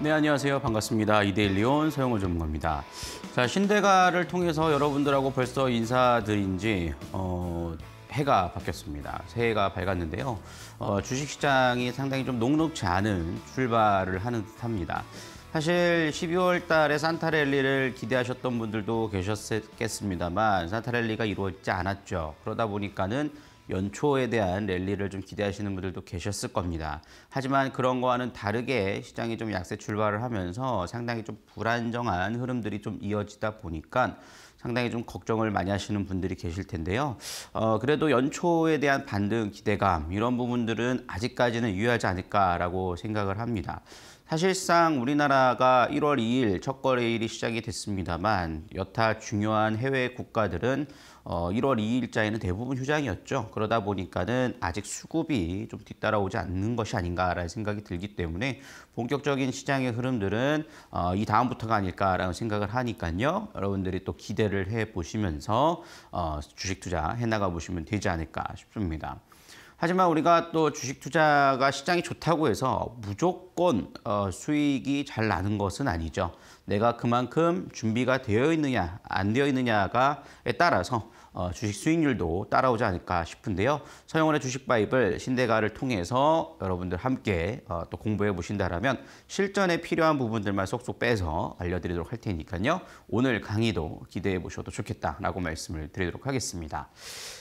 네, 안녕하세요. 반갑습니다. 이데일리온 서영호 전문가입니다. 자, 신대가를 통해서 여러분들하고 벌써 인사드린 지 어, 해가 바뀌었습니다. 새해가 밝았는데요. 어, 주식시장이 상당히 좀 녹록지 않은 출발을 하는 듯합니다. 사실 12월 달에 산타랠리를 기대하셨던 분들도 계셨겠습니다만 산타랠리가 이루어지지 않았죠. 그러다 보니까는 연초에 대한 랠리를 좀 기대하시는 분들도 계셨을 겁니다. 하지만 그런 거와는 다르게 시장이 좀 약세 출발을 하면서 상당히 좀 불안정한 흐름들이 좀 이어지다 보니까 상당히 좀 걱정을 많이 하시는 분들이 계실 텐데요. 어, 그래도 연초에 대한 반등 기대감 이런 부분들은 아직까지는 유효하지 않을까라고 생각을 합니다. 사실상 우리나라가 1월 2일 첫 거래일이 시작이 됐습니다만 여타 중요한 해외 국가들은 어, 1월 2일자에는 대부분 휴장이었죠. 그러다 보니까는 아직 수급이 좀 뒤따라오지 않는 것이 아닌가라는 생각이 들기 때문에 본격적인 시장의 흐름들은 어, 이 다음부터가 아닐까라는 생각을 하니까요. 여러분들이 또 기대를 해 보시면서 어, 주식 투자 해 나가 보시면 되지 않을까 싶습니다. 하지만 우리가 또 주식 투자가 시장이 좋다고 해서 무조건 어, 수익이 잘 나는 것은 아니죠. 내가 그만큼 준비가 되어 있느냐 안 되어 있느냐가에 따라서 어, 주식 수익률도 따라오지 않을까 싶은데요. 서영원의 주식 바이블 신대가를 통해서 여러분들 함께 어, 또 공부해 보신다라면 실전에 필요한 부분들만 쏙쏙 빼서 알려드리도록 할 테니까요. 오늘 강의도 기대해 보셔도 좋겠다라고 말씀을 드리도록 하겠습니다.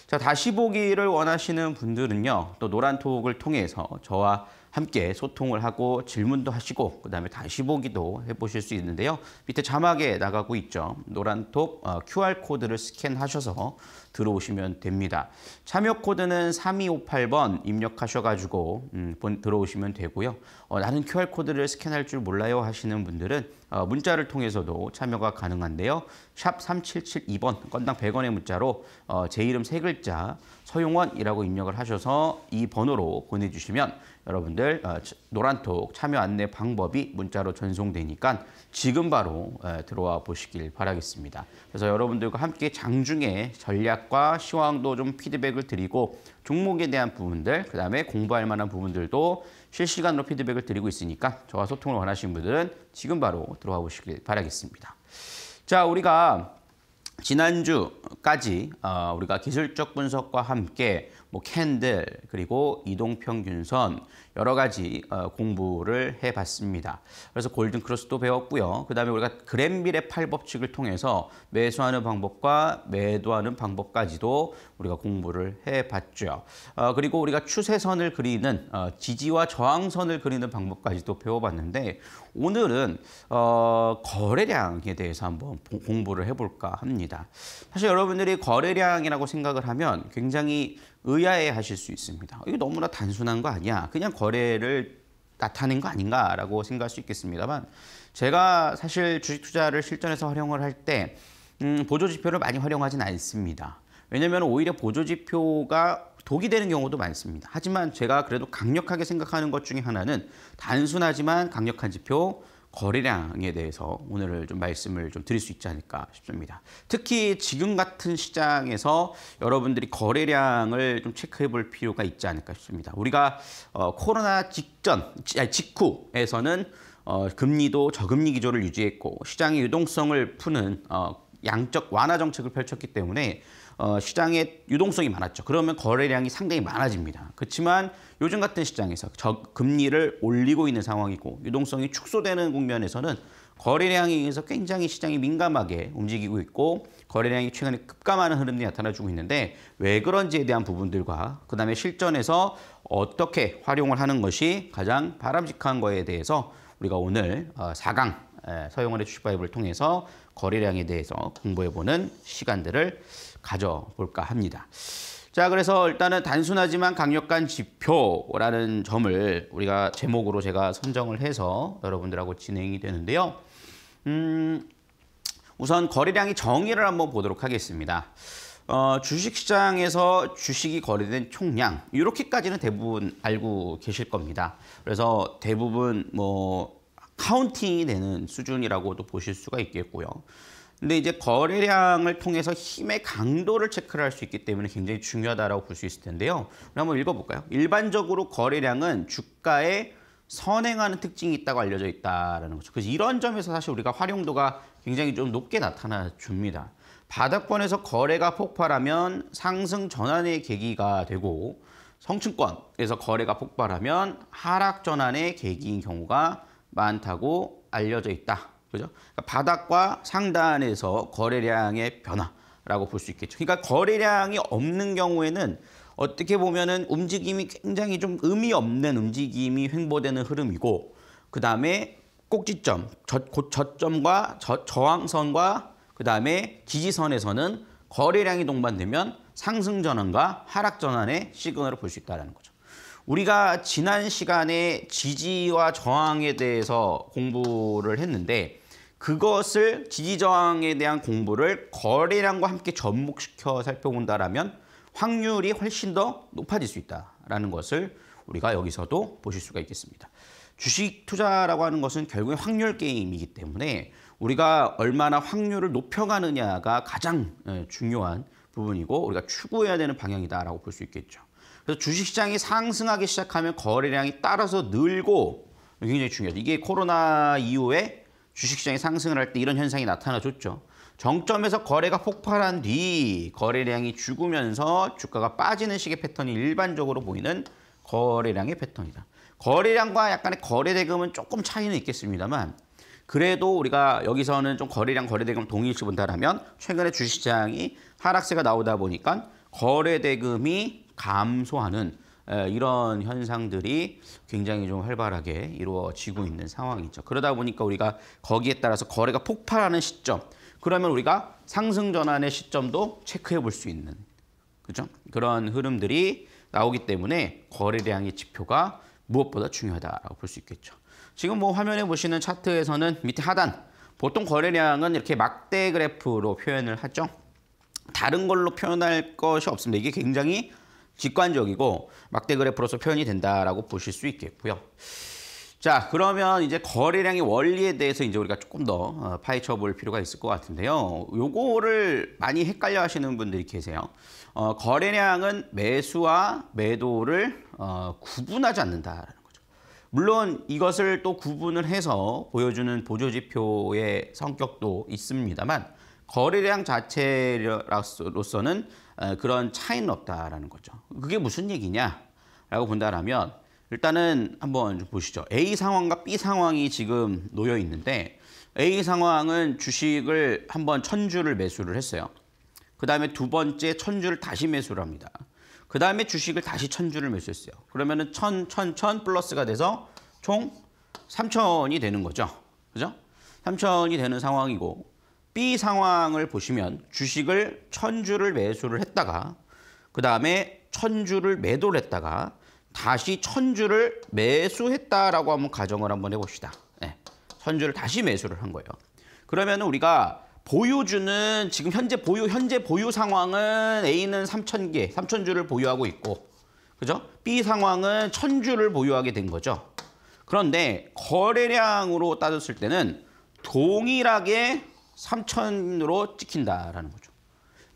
자 다시 보기를 원하시는 분들은요. 또 노란톡을 통해서 저와 함께 소통을 하고 질문도 하시고 그다음에 다시 보기도 해보실 수 있는데요. 밑에 자막에 나가고 있죠. 노란톡 어, QR코드를 스캔하셔서 들어오시면 됩니다. 참여 코드는 3258번 입력하셔가지고 음, 들어오시면 되고요. 어, 나는 QR코드를 스캔할 줄 몰라요 하시는 분들은 어, 문자를 통해서도 참여가 가능한데요. 샵 3772번 건당 100원의 문자로 어, 제 이름 세 글자 서용원이라고 입력을 하셔서 이 번호로 보내주시면 여러분들 어, 노란톡 참여 안내 방법이 문자로 전송되니까 지금 바로 들어와 보시길 바라겠습니다. 그래서 여러분들과 함께 장중에 전략과 시황도 좀 피드백을 드리고 종목에 대한 부분들, 그다음에 공부할 만한 부분들도 실시간으로 피드백을 드리고 있으니까 저와 소통을 원하시는 분들은 지금 바로 들어와 보시길 바라겠습니다. 자, 우리가 지난주까지 어, 우리가 기술적 분석과 함께 뭐 캔들 그리고 이동평균선 여러 가지 어, 공부를 해봤습니다. 그래서 골든 크로스도 배웠고요. 그 다음에 우리가 그랜빌의 팔법칙을 통해서 매수하는 방법과 매도하는 방법까지도 우리가 공부를 해봤죠. 어, 그리고 우리가 추세선을 그리는 어, 지지와 저항선을 그리는 방법까지도 배워봤는데 오늘은 거래량에 대해서 한번 공부를 해볼까 합니다. 사실 여러분들이 거래량이라고 생각을 하면 굉장히 의아해 하실 수 있습니다. 어, 이거 너무나 단순한 거 아니야. 그냥 거래를 나타낸 거 아닌가라고 생각할 수 있겠습니다만 제가 사실 주식 투자를 실전에서 활용을 할때 음, 보조지표를 많이 활용하진 않습니다. 왜냐하면 오히려 보조지표가 독이 되는 경우도 많습니다. 하지만 제가 그래도 강력하게 생각하는 것 중에 하나는 단순하지만 강력한 지표, 거래량에 대해서 오늘 좀 말씀을 좀 드릴 수 있지 않을까 싶습니다. 특히 지금 같은 시장에서 여러분들이 거래량을 좀 체크해 볼 필요가 있지 않을까 싶습니다. 우리가 어, 코로나 직전, 직후에서는 어, 금리도 저금리 기조를 유지했고 시장의 유동성을 푸는 어, 양적 완화 정책을 펼쳤기 때문에 어, 시장에 유동성이 많았죠. 그러면 거래량이 상당히 많아집니다. 그렇지만 요즘 같은 시장에서 저, 금리를 올리고 있는 상황이고 유동성이 축소되는 국면에서는 거래량에 의해서 굉장히 시장이 민감하게 움직이고 있고 거래량이 최근에 급감하는 흐름이 나타나주고 있는데 왜 그런지에 대한 부분들과 그다음에 실전에서 어떻게 활용을 하는 것이 가장 바람직한 거에 대해서 우리가 오늘 4강 어, 서영원의 주식바이브를 통해서 거래량에 대해서 공부해보는 시간들을 가져볼까 합니다. 자, 그래서 일단은 단순하지만 강력한 지표라는 점을 우리가 제목으로 제가 선정을 해서 여러분들하고 진행이 되는데요. 음, 우선 거래량이 정의를 한번 보도록 하겠습니다. 어, 주식시장에서 주식이 거래된 총량 이렇게까지는 대부분 알고 계실 겁니다. 그래서 대부분 뭐 카운팅이 되는 수준이라고도 보실 수가 있겠고요. 근데 이제 거래량을 통해서 힘의 강도를 체크를 할 수 있기 때문에 굉장히 중요하다고 볼 수 있을 텐데요. 우리 한번 읽어볼까요? 일반적으로 거래량은 주가에 선행하는 특징이 있다고 알려져 있다는 거죠. 그래서 이런 점에서 사실 우리가 활용도가 굉장히 좀 높게 나타나 줍니다. 바닥권에서 거래가 폭발하면 상승 전환의 계기가 되고 성층권에서 거래가 폭발하면 하락 전환의 계기인 경우가 많다고 알려져 있다. 그죠? 그러니까 바닥과 상단에서 거래량의 변화라고 볼 수 있겠죠. 그러니까 거래량이 없는 경우에는 어떻게 보면은 움직임이 굉장히 좀 의미 없는 움직임이 횡보되는 흐름이고 그 다음에 꼭지점, 저, 저점과 저, 저항선과 그 다음에 지지선에서는 거래량이 동반되면 상승 전환과 하락 전환의 시그널을 볼 수 있다는 거죠. 우리가 지난 시간에 지지와 저항에 대해서 공부를 했는데 그것을 지지 저항에 대한 공부를 거래량과 함께 접목시켜 살펴본다라면 확률이 훨씬 더 높아질 수 있다라는 것을 우리가 여기서도 보실 수가 있겠습니다. 주식 투자라고 하는 것은 결국에 확률 게임이기 때문에 우리가 얼마나 확률을 높여가느냐가 가장 예, 중요한 부분이고 우리가 추구해야 되는 방향이다라고 볼 수 있겠죠. 그래서 주식시장이 상승하기 시작하면 거래량이 따라서 늘고 굉장히 중요하죠. 이게 코로나 이후에 주식시장이 상승을 할 때 이런 현상이 나타나줬죠. 정점에서 거래가 폭발한 뒤 거래량이 죽으면서 주가가 빠지는 식의 패턴이 일반적으로 보이는 거래량의 패턴이다. 거래량과 약간의 거래대금은 조금 차이는 있겠습니다만 그래도 우리가 여기서는 좀 거래량 거래대금 동일시 본다라면 최근에 주식시장이 하락세가 나오다 보니까 거래대금이 감소하는 이런 현상들이 굉장히 좀 활발하게 이루어지고 있는 상황이죠. 그러다 보니까 우리가 거기에 따라서 거래가 폭발하는 시점, 그러면 우리가 상승 전환의 시점도 체크해 볼 수 있는 그죠? 그런 흐름들이 나오기 때문에 거래량의 지표가 무엇보다 중요하다고볼 수 있겠죠. 지금 뭐 화면에 보시는 차트에서는 밑에 하단 보통 거래량은 이렇게 막대 그래프로 표현을 하죠. 다른 걸로 표현할 것이 없습니다. 이게 굉장히 직관적이고 막대 그래프로서 표현이 된다라고 보실 수 있겠고요. 자, 그러면 이제 거래량의 원리에 대해서 이제 우리가 조금 더 어, 파헤쳐 볼 필요가 있을 것 같은데요. 요거를 많이 헷갈려 하시는 분들이 계세요. 어, 거래량은 매수와 매도를 어, 구분하지 않는다라는 거죠. 물론 이것을 또 구분을 해서 보여주는 보조지표의 성격도 있습니다만 거래량 자체로서는 그런 차이는 없다라는 거죠. 그게 무슨 얘기냐라고 본다라면 일단은 한번 보시죠. A 상황과 B 상황이 지금 놓여 있는데 A 상황은 주식을 한번 천주를 매수를 했어요. 그 다음에 두 번째 천주를 다시 매수를 합니다. 그 다음에 주식을 다시 천주를 매수했어요. 그러면은 천, 천, 천 플러스가 돼서 총 삼천이 되는 거죠. 그죠? 삼천이 되는 상황이고 B 상황을 보시면 주식을 천주를 매수를 했다가 그 다음에 천주를 매도를 했다가 다시 천주를 매수했다라고 한번 가정을 한번 해봅시다. 네. 천주를 다시 매수를 한 거예요. 그러면 우리가 보유주는 지금 현재 보유 현재 보유 상황은 A는 3천 개, 3천 주를 보유하고 있고, 그죠? B 상황은 천 주를 보유하게 된 거죠. 그런데 거래량으로 따졌을 때는 동일하게 3천으로 찍힌다라는 거죠.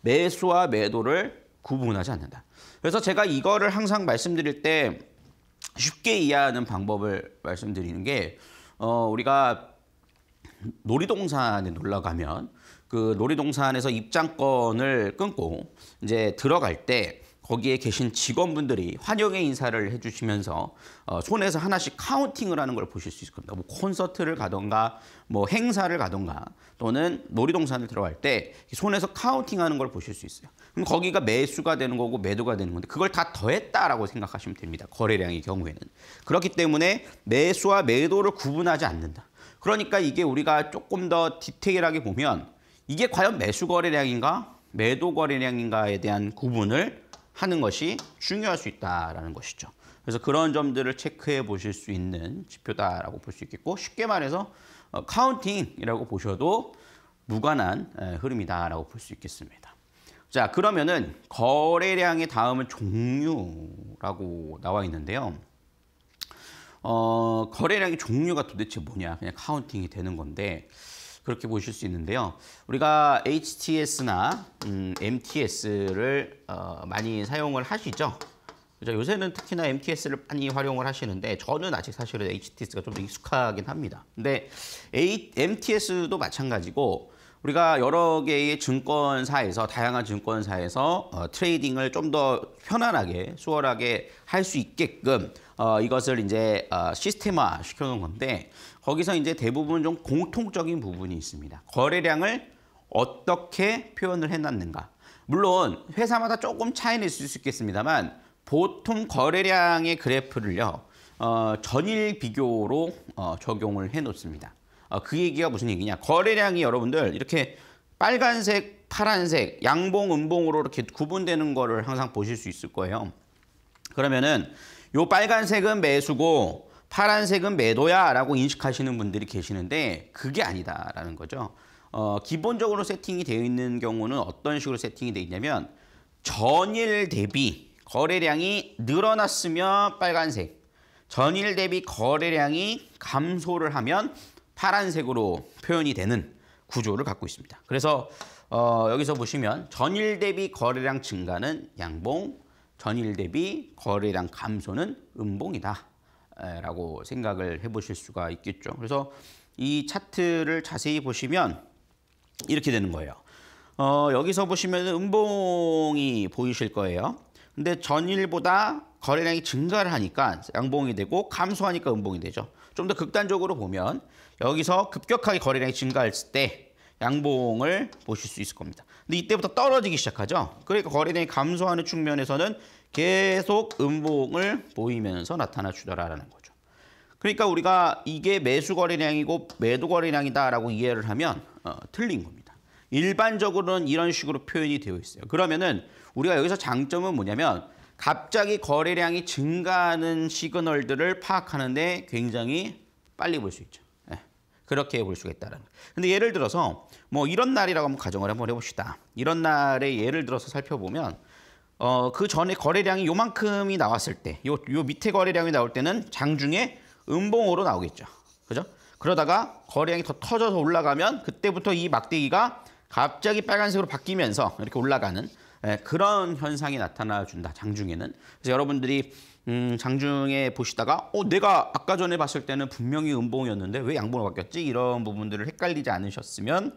매수와 매도를 구분하지 않는다. 그래서 제가 이거를 항상 말씀드릴 때 쉽게 이해하는 방법을 말씀드리는 게 어, 우리가 놀이동산에 놀러 가면 그 놀이동산에서 입장권을 끊고 이제 들어갈 때 거기에 계신 직원분들이 환영의 인사를 해주시면서 어, 손에서 하나씩 카운팅을 하는 걸 보실 수 있을 겁니다. 뭐 콘서트를 가던가 뭐 행사를 가던가 또는 놀이동산을 들어갈 때 손에서 카운팅하는 걸 보실 수 있어요. 그럼 거기가 매수가 되는 거고 매도가 되는 건데 그걸 다 더했다라고 생각하시면 됩니다. 거래량의 경우에는 그렇기 때문에 매수와 매도를 구분하지 않는다. 그러니까 이게 우리가 조금 더 디테일하게 보면 이게 과연 매수 거래량인가 매도 거래량인가에 대한 구분을 하는 것이 중요할 수 있다라는 것이죠. 그래서 그런 점들을 체크해 보실 수 있는 지표다라고 볼 수 있겠고 쉽게 말해서 어, 카운팅이라고 보셔도 무관한 흐름이다라고 볼 수 있겠습니다. 자 그러면은 거래량의 다음은 종류라고 나와 있는데요. 어, 거래량의 종류가 도대체 뭐냐? 그냥 카운팅이 되는 건데 그렇게 보실 수 있는데요. 우리가 HTS나 음, MTS를 어, 많이 사용을 하시죠. 그죠? 요새는 특히나 MTS를 많이 활용을 하시는데 저는 아직 사실은 HTS가 좀 익숙하긴 합니다. 근데 A, MTS도 마찬가지고 우리가 여러 개의 증권사에서 다양한 증권사에서 어, 트레이딩을 좀 더 편안하게 수월하게 할 수 있게끔 어, 이것을 이제 어, 시스템화 시켜놓은 건데 거기서 이제 대부분 좀 공통적인 부분이 있습니다. 거래량을 어떻게 표현을 해놨는가. 물론 회사마다 조금 차이는 있을 수 있겠습니다만 보통 거래량의 그래프를요. 어, 전일 비교로 어, 적용을 해놓습니다. 어, 그 얘기가 무슨 얘기냐. 거래량이 여러분들 이렇게 빨간색, 파란색, 양봉, 음봉으로 이렇게 구분되는 거를 항상 보실 수 있을 거예요. 그러면은 요 빨간색은 매수고 파란색은 매도야 라고 인식하시는 분들이 계시는데 그게 아니다라는 거죠. 어, 기본적으로 세팅이 되어 있는 경우는 어떤 식으로 세팅이 되어 있냐면 전일 대비 거래량이 늘어났으면 빨간색, 전일 대비 거래량이 감소를 하면 파란색으로 표현이 되는 구조를 갖고 있습니다. 그래서 어, 여기서 보시면 전일 대비 거래량 증가는 양봉, 전일 대비 거래량 감소는 음봉이다. 라고 생각을 해보실 수가 있겠죠. 그래서 이 차트를 자세히 보시면 이렇게 되는 거예요. 어, 여기서 보시면 음봉이 보이실 거예요. 근데 전일보다 거래량이 증가를 하니까 양봉이 되고 감소하니까 음봉이 되죠. 좀 더 극단적으로 보면 여기서 급격하게 거래량이 증가했을 때 양봉을 보실 수 있을 겁니다. 근데 이때부터 떨어지기 시작하죠. 그러니까 거래량이 감소하는 측면에서는 계속 음봉을 보이면서 나타나 주더라라는 거죠. 그러니까 우리가 이게 매수 거래량이고 매도 거래량이다라고 이해를 하면 어, 틀린 겁니다. 일반적으로는 이런 식으로 표현이 되어 있어요. 그러면은 우리가 여기서 장점은 뭐냐면 갑자기 거래량이 증가하는 시그널들을 파악하는데 굉장히 빨리 볼 수 있죠. 네. 그렇게 볼 수가 있다는. 거예요. 근데 예를 들어서 뭐 이런 날이라고 한번 가정을 한번 해봅시다. 이런 날에 예를 들어서 살펴보면 어, 그 전에 거래량이 요만큼이 나왔을 때, 요, 요 밑에 거래량이 나올 때는 장중에 음봉으로 나오겠죠. 그죠? 그러다가 거래량이 더 터져서 올라가면 그때부터 이 막대기가 갑자기 빨간색으로 바뀌면서 이렇게 올라가는 예, 그런 현상이 나타나 준다. 장중에는. 그래서 여러분들이 음, 장중에 보시다가 어 내가 아까 전에 봤을 때는 분명히 음봉이었는데 왜 양봉으로 바뀌었지? 이런 부분들을 헷갈리지 않으셨으면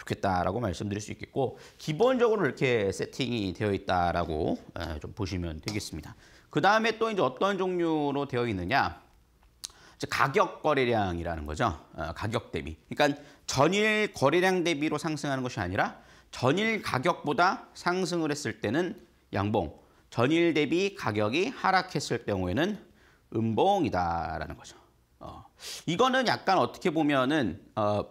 좋겠다라고 말씀드릴 수 있겠고 기본적으로 이렇게 세팅이 되어 있다라고 예, 좀 보시면 되겠습니다. 그 다음에 또 이제 어떤 종류로 되어 있느냐? 가격 거래량이라는 거죠. 어, 가격 대비. 그러니까 전일 거래량 대비로 상승하는 것이 아니라 전일 가격보다 상승을 했을 때는 양봉, 전일 대비 가격이 하락했을 경우에는 음봉이다라는 거죠. 어. 이거는 약간 어떻게 보면은 어,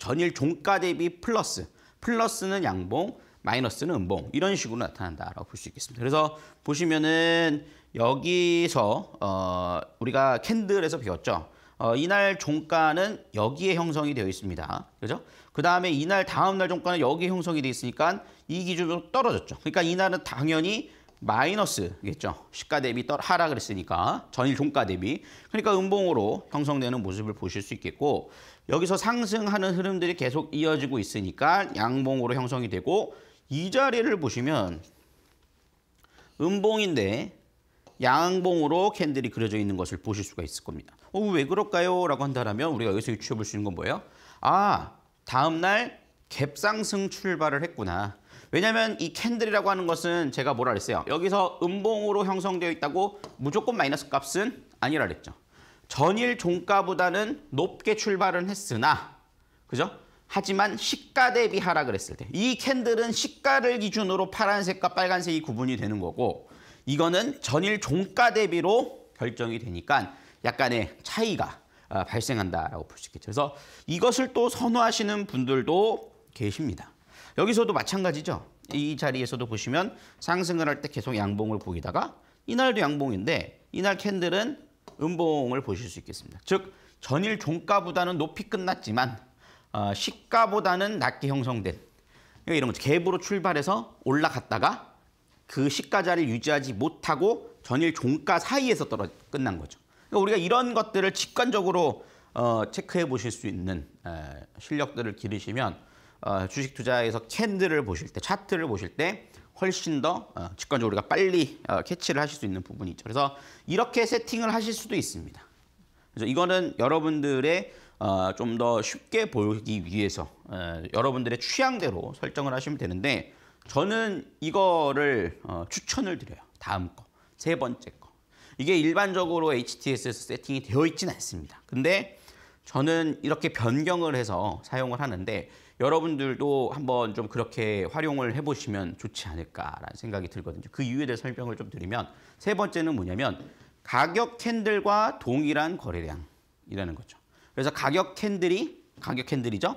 전일 종가 대비 플러스, 플러스는 양봉, 마이너스는 음봉 이런 식으로 나타난다라고 볼 수 있겠습니다. 그래서 보시면은 여기서 어, 우리가 캔들에서 배웠죠. 어, 이날 종가는 여기에 형성이 되어 있습니다. 그죠? 그 다음에 이날 다음 날 종가는 여기에 형성이 되어 있으니까 이 기준으로 떨어졌죠. 그러니까 이날은 당연히 마이너스겠죠. 시가 대비 떨 하락을 했으니까 전일 종가 대비. 그러니까 음봉으로 형성되는 모습을 보실 수 있겠고 여기서 상승하는 흐름들이 계속 이어지고 있으니까 양봉으로 형성이 되고 이 자리를 보시면 음봉인데 양봉으로 캔들이 그려져 있는 것을 보실 수가 있을 겁니다. 어, 왜 그럴까요? 라고 한다면 우리가 여기서 유추해 볼 수 있는 건 뭐예요? 아, 다음날 갭상승 출발을 했구나. 왜냐면 이 캔들이라고 하는 것은 제가 뭐라 그랬어요? 여기서 음봉으로 형성되어 있다고 무조건 마이너스 값은 아니라 그랬죠. 전일 종가보다는 높게 출발을 했으나 그죠? 하지만 시가 대비 하락을 했을 때 이 캔들은 시가를 기준으로 파란색과 빨간색이 구분이 되는 거고 이거는 전일 종가 대비로 결정이 되니까 약간의 차이가 아, 발생한다라고 볼 수 있겠죠. 그래서 이것을 또 선호하시는 분들도 계십니다. 여기서도 마찬가지죠. 이 자리에서도 보시면 상승을 할 때 계속 양봉을 보이다가 이날도 양봉인데 이날 캔들은 음봉을 보실 수 있겠습니다. 즉 전일 종가보다는 높이 끝났지만 어, 시가보다는 낮게 형성된 이런 거죠. 갭으로 출발해서 올라갔다가 그 시가 자리를 유지하지 못하고 전일 종가 사이에서 떨어 끝난 거죠. 그러니까 우리가 이런 것들을 직관적으로 어, 체크해 보실 수 있는 에, 실력들을 기르시면 어, 주식 투자에서 캔들을 보실 때, 차트를 보실 때 훨씬 더 어, 직관적으로 우리가 빨리 어, 캐치를 하실 수 있는 부분이 죠 그래서 이렇게 세팅을 하실 수도 있습니다. 그래서 이거는 여러분들의 어, 좀더 쉽게 보기 위해서 여러분들의 취향대로 설정을 하시면 되는데 저는 이거를 추천을 드려요. 다음 거, 세 번째 거. 이게 일반적으로 HTS에서 세팅이 되어 있지는 않습니다. 근데 저는 이렇게 변경을 해서 사용을 하는데 여러분들도 한번 좀 그렇게 활용을 해보시면 좋지 않을까라는 생각이 들거든요. 그 이유에 대해 설명을 좀 드리면 세 번째는 뭐냐면 가격 캔들과 동일한 거래량이라는 거죠. 그래서 가격 캔들이 가격 캔들이죠.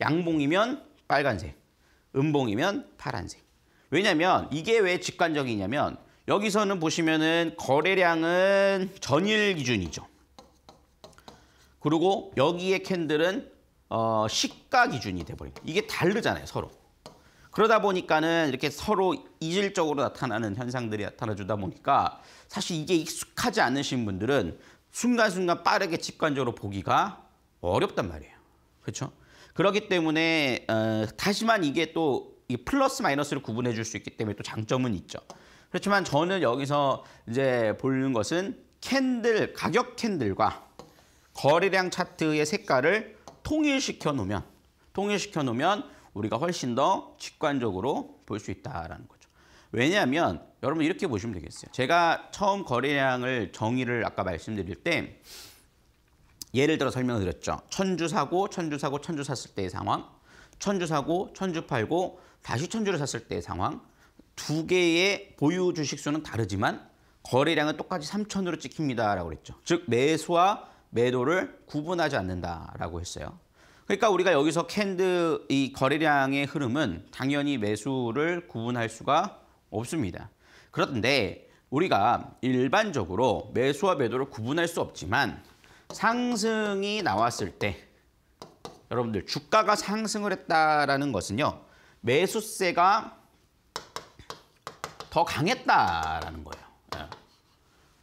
양봉이면 빨간색, 음봉이면 파란색. 왜냐면 이게 왜 직관적이냐면 여기서는 보시면은 거래량은 전일 기준이죠. 그리고 여기에 캔들은 어, 시가 기준이 돼버린 이게 다르잖아요 서로 그러다 보니까는 이렇게 서로 이질적으로 나타나는 현상들이 나타나주다 보니까 사실 이게 익숙하지 않으신 분들은 순간순간 빠르게 직관적으로 보기가 어렵단 말이에요 그렇죠 그렇기 때문에 어, 다시만 이게 또 이 플러스 마이너스를 구분해 줄 수 있기 때문에 또 장점은 있죠 그렇지만 저는 여기서 이제 보는 것은 캔들 가격 캔들과 거래량 차트의 색깔을 통일시켜 놓으면 통일시켜 놓으면 우리가 훨씬 더 직관적으로 볼 수 있다라는 거죠. 왜냐하면 여러분 이렇게 보시면 되겠어요. 제가 처음 거래량을 정의를 아까 말씀드릴 때 예를 들어 설명을 드렸죠. 천주 사고, 천주 사고, 천주 샀을 때의 상황, 천주 사고, 천주 팔고, 다시 천주를 샀을 때의 상황, 두 개의 보유 주식 수는 다르지만 거래량은 똑같이 3천으로 찍힙니다라고 그랬죠. 즉 매수와 매도를 구분하지 않는다라고 했어요. 그러니까 우리가 여기서 캔드 이 거래량의 흐름은 당연히 매수를 구분할 수가 없습니다. 그런데 우리가 일반적으로 매수와 매도를 구분할 수 없지만 상승이 나왔을 때 여러분들 주가가 상승을 했다라는 것은요. 매수세가 더 강했다라는 거예요.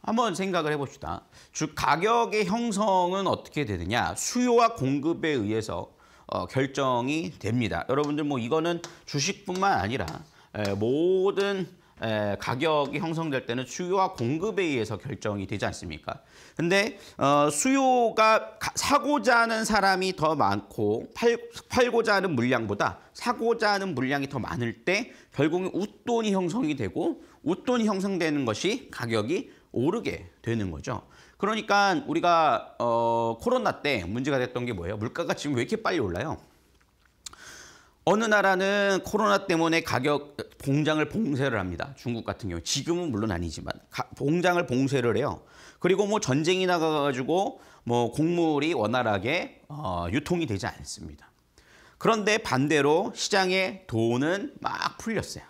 한번 생각을 해봅시다. 주 가격의 형성은 어떻게 되느냐? 수요와 공급에 의해서 어, 결정이 됩니다. 여러분들 뭐 이거는 주식뿐만 아니라 에, 모든 에, 가격이 형성될 때는 수요와 공급에 의해서 결정이 되지 않습니까? 근데 어, 수요가 가, 사고자 하는 사람이 더 많고 팔, 팔고자 하는 물량보다 사고자 하는 물량이 더 많을 때 결국은 웃돈이 형성이 되고 웃돈이 형성되는 것이 가격이 오르게 되는 거죠. 그러니까 우리가 어, 코로나 때 문제가 됐던 게 뭐예요? 물가가 지금 왜 이렇게 빨리 올라요? 어느 나라는 코로나 때문에 가격 공장을 봉쇄를 합니다. 중국 같은 경우 지금은 물론 아니지만 가, 공장을 봉쇄를 해요. 그리고 뭐 전쟁이 나가가지고 뭐 곡물이 원활하게 어, 유통이 되지 않습니다. 그런데 반대로 시장에 돈은 막 풀렸어요.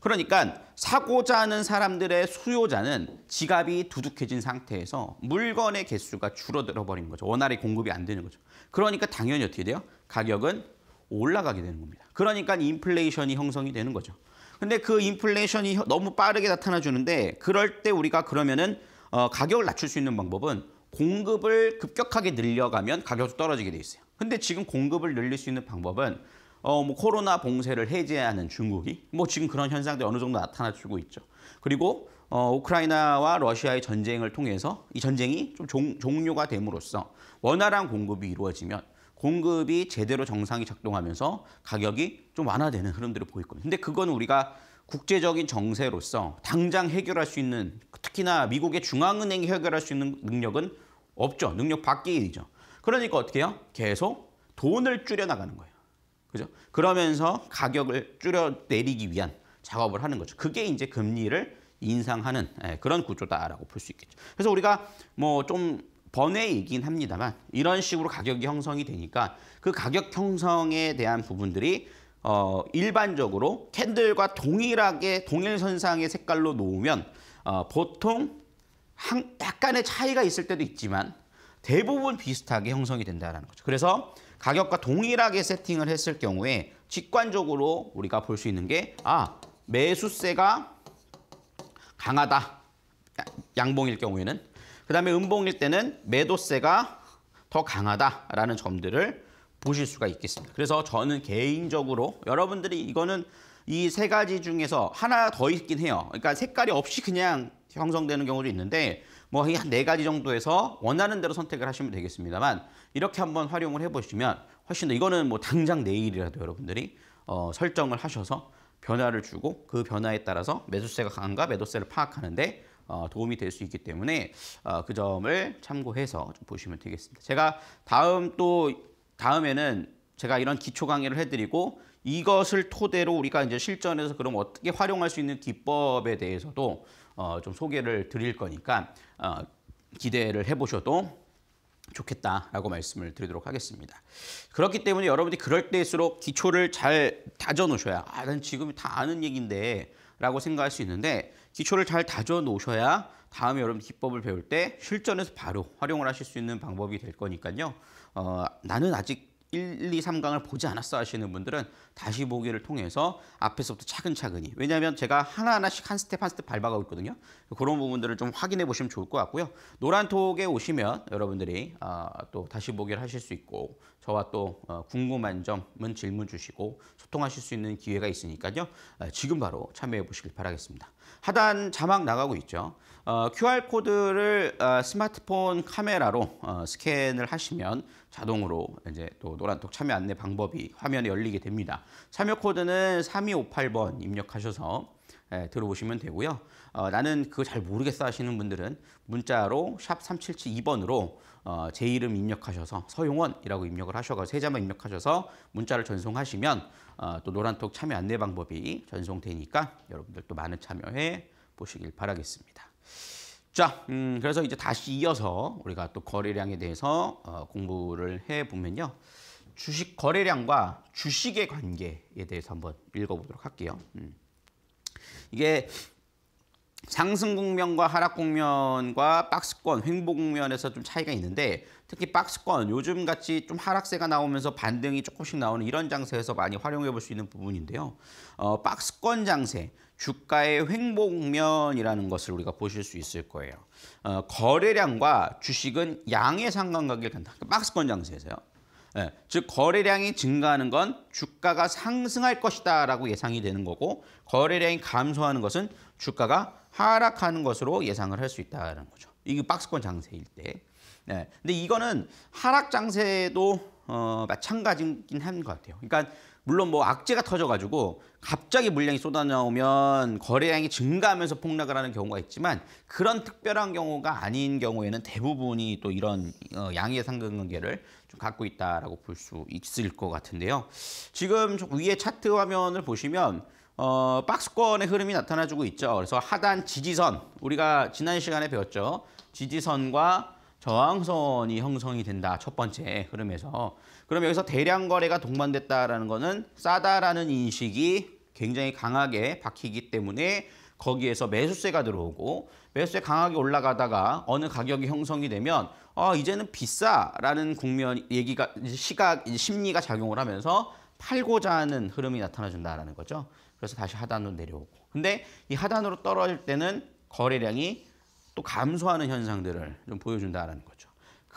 그러니까 사고자 하는 사람들의 수요자는 지갑이 두둑해진 상태에서 물건의 개수가 줄어들어 버리는 거죠. 원활히 공급이 안 되는 거죠. 그러니까 당연히 어떻게 돼요? 가격은 올라가게 되는 겁니다. 그러니까 인플레이션이 형성이 되는 거죠. 근데 그 인플레이션이 너무 빠르게 나타나 주는데 그럴 때 우리가 그러면은 어, 가격을 낮출 수 있는 방법은 공급을 급격하게 늘려가면 가격도 떨어지게 돼 있어요. 근데 지금 공급을 늘릴 수 있는 방법은 어, 뭐 코로나 봉쇄를 해제하는 중국이 뭐 지금 그런 현상도 어느 정도 나타나주고 있죠. 그리고 어, 우크라이나와 러시아의 전쟁을 통해서 이 전쟁이 좀 종, 종료가 됨으로써 원활한 공급이 이루어지면 공급이 제대로 정상이 작동하면서 가격이 좀 완화되는 흐름들을 보일 겁니다. 근데 그건 우리가 국제적인 정세로서 당장 해결할 수 있는 특히나 미국의 중앙은행이 해결할 수 있는 능력은 없죠. 능력 밖의 일이죠. 그러니까 어떻게 해요? 계속 돈을 줄여나가는 거예요. 그죠? 그러면서 가격을 줄여 내리기 위한 작업을 하는 거죠. 그게 이제 금리를 인상하는 예, 그런 구조다라고 볼 수 있겠죠. 그래서 우리가 뭐 좀 번외이긴 합니다만 이런 식으로 가격이 형성이 되니까 그 가격 형성에 대한 부분들이 어, 일반적으로 캔들과 동일하게 동일선상의 색깔로 놓으면 어, 보통 한, 약간의 차이가 있을 때도 있지만 대부분 비슷하게 형성이 된다는 거죠. 그래서 가격과 동일하게 세팅을 했을 경우에 직관적으로 우리가 볼 수 있는 게 아, 매수세가 강하다. 양봉일 경우에는. 그다음에 음봉일 때는 매도세가 더 강하다라는 점들을 보실 수가 있겠습니다. 그래서 저는 개인적으로 여러분들이 이거는 이 세 가지 중에서 하나 더 있긴 해요. 그러니까 색깔이 없이 그냥 형성되는 경우도 있는데 뭐한네 가지 정도에서 원하는 대로 선택을 하시면 되겠습니다만 이렇게 한번 활용을 해보시면 훨씬 더 이거는 뭐 당장 내일이라도 여러분들이 어, 설정을 하셔서 변화를 주고 그 변화에 따라서 매수세가 강한가 매도세를 파악하는데 어, 도움이 될 수 있기 때문에 어, 그 점을 참고해서 좀 보시면 되겠습니다. 제가 다음 또 다음에는 제가 이런 기초 강의를 해드리고 이것을 토대로 우리가 이제 실전에서 그럼 어떻게 활용할 수 있는 기법에 대해서도 어, 좀 소개를 드릴 거니까 어, 기대를 해보셔도 좋겠다라고 말씀을 드리도록 하겠습니다. 그렇기 때문에 여러분들이 그럴 때일수록 기초를 잘 다져 놓으셔야 아, 난 지금 다 아는 얘기인데 라고 생각할 수 있는데 기초를 잘 다져 놓으셔야 다음에 여러분 기법을 배울 때 실전에서 바로 활용을 하실 수 있는 방법이 될 거니까요. 어, 나는 아직 1, 2, 3강을 보지 않았어 하시는 분들은 다시 보기를 통해서 앞에서부터 차근차근히 왜냐하면 제가 하나하나씩 한 스텝 한 스텝 밟아가고 있거든요 그런 부분들을 좀 확인해 보시면 좋을 것 같고요 노란톡에 오시면 여러분들이 어, 또 다시 보기를 하실 수 있고 저와 또 어, 궁금한 점은 질문 주시고 소통하실 수 있는 기회가 있으니까요 어, 지금 바로 참여해 보시길 바라겠습니다 하단 자막 나가고 있죠 QR코드를 어, 아, 스마트폰 카메라로 어, 스캔을 하시면 자동으로 이제 또 노란톡 참여 안내 방법이 화면에 열리게 됩니다. 참여 코드는 3258번 입력하셔서 예, 들어보시면 되고요. 어, 나는 그거 잘 모르겠어 하시는 분들은 문자로 샵 3772번으로 어, 제 이름 입력하셔서 서용원이라고 입력을 하셔서 세자만 입력하셔서 문자를 전송하시면 어, 또 노란톡 참여 안내 방법이 전송되니까 여러분들 또 많은 참여해 보시길 바라겠습니다. 자, 음, 그래서 이제 다시 이어서 우리가 또 거래량에 대해서 어, 공부를 해보면요. 주식 거래량과 주식의 관계에 대해서 한번 읽어보도록 할게요. 음. 이게 상승 국면과 하락 국면과 박스권, 횡보 국면에서 좀 차이가 있는데 특히 박스권, 요즘같이 좀 하락세가 나오면서 반등이 조금씩 나오는 이런 장세에서 많이 활용해 볼 수 있는 부분인데요. 어, 박스권 장세, 주가의 횡복면이라는 것을 우리가 보실 수 있을 거예요. 어, 거래량과 주식은 양의 상관관계를 간다. 그러니까 박스권 장세에서요. 예, 즉 거래량이 증가하는 건 주가가 상승할 것이다 라고 예상이 되는 거고 거래량이 감소하는 것은 주가가 하락하는 것으로 예상을 할 수 있다는 거죠. 이게 박스권 장세일 때. 예, 근데 이거는 하락 장세도 어, 마찬가지긴 한 것 같아요. 그러니까 물론 뭐 악재가 터져가지고 갑자기 물량이 쏟아나오면 거래량이 증가하면서 폭락을 하는 경우가 있지만 그런 특별한 경우가 아닌 경우에는 대부분이 또 이런 어, 양의 상관관계를 좀 갖고 있다라고 볼 수 있을 것 같은데요. 지금 위에 차트 화면을 보시면 어, 박스권의 흐름이 나타나주고 있죠. 그래서 하단 지지선 우리가 지난 시간에 배웠죠. 지지선과 저항선이 형성이 된다. 첫 번째 흐름에서 그럼 여기서 대량 거래가 동반됐다라는 거는 싸다라는 인식이 굉장히 강하게 박히기 때문에 거기에서 매수세가 들어오고 매수세 강하게 올라가다가 어느 가격이 형성이 되면 어 이제는 비싸라는 국면 얘기가 시각 심리가 작용을 하면서 팔고자 하는 흐름이 나타나준다라는 거죠. 그래서 다시 하단으로 내려오고 근데 이 하단으로 떨어질 때는 거래량이 또 감소하는 현상들을 좀 보여준다라는 거죠.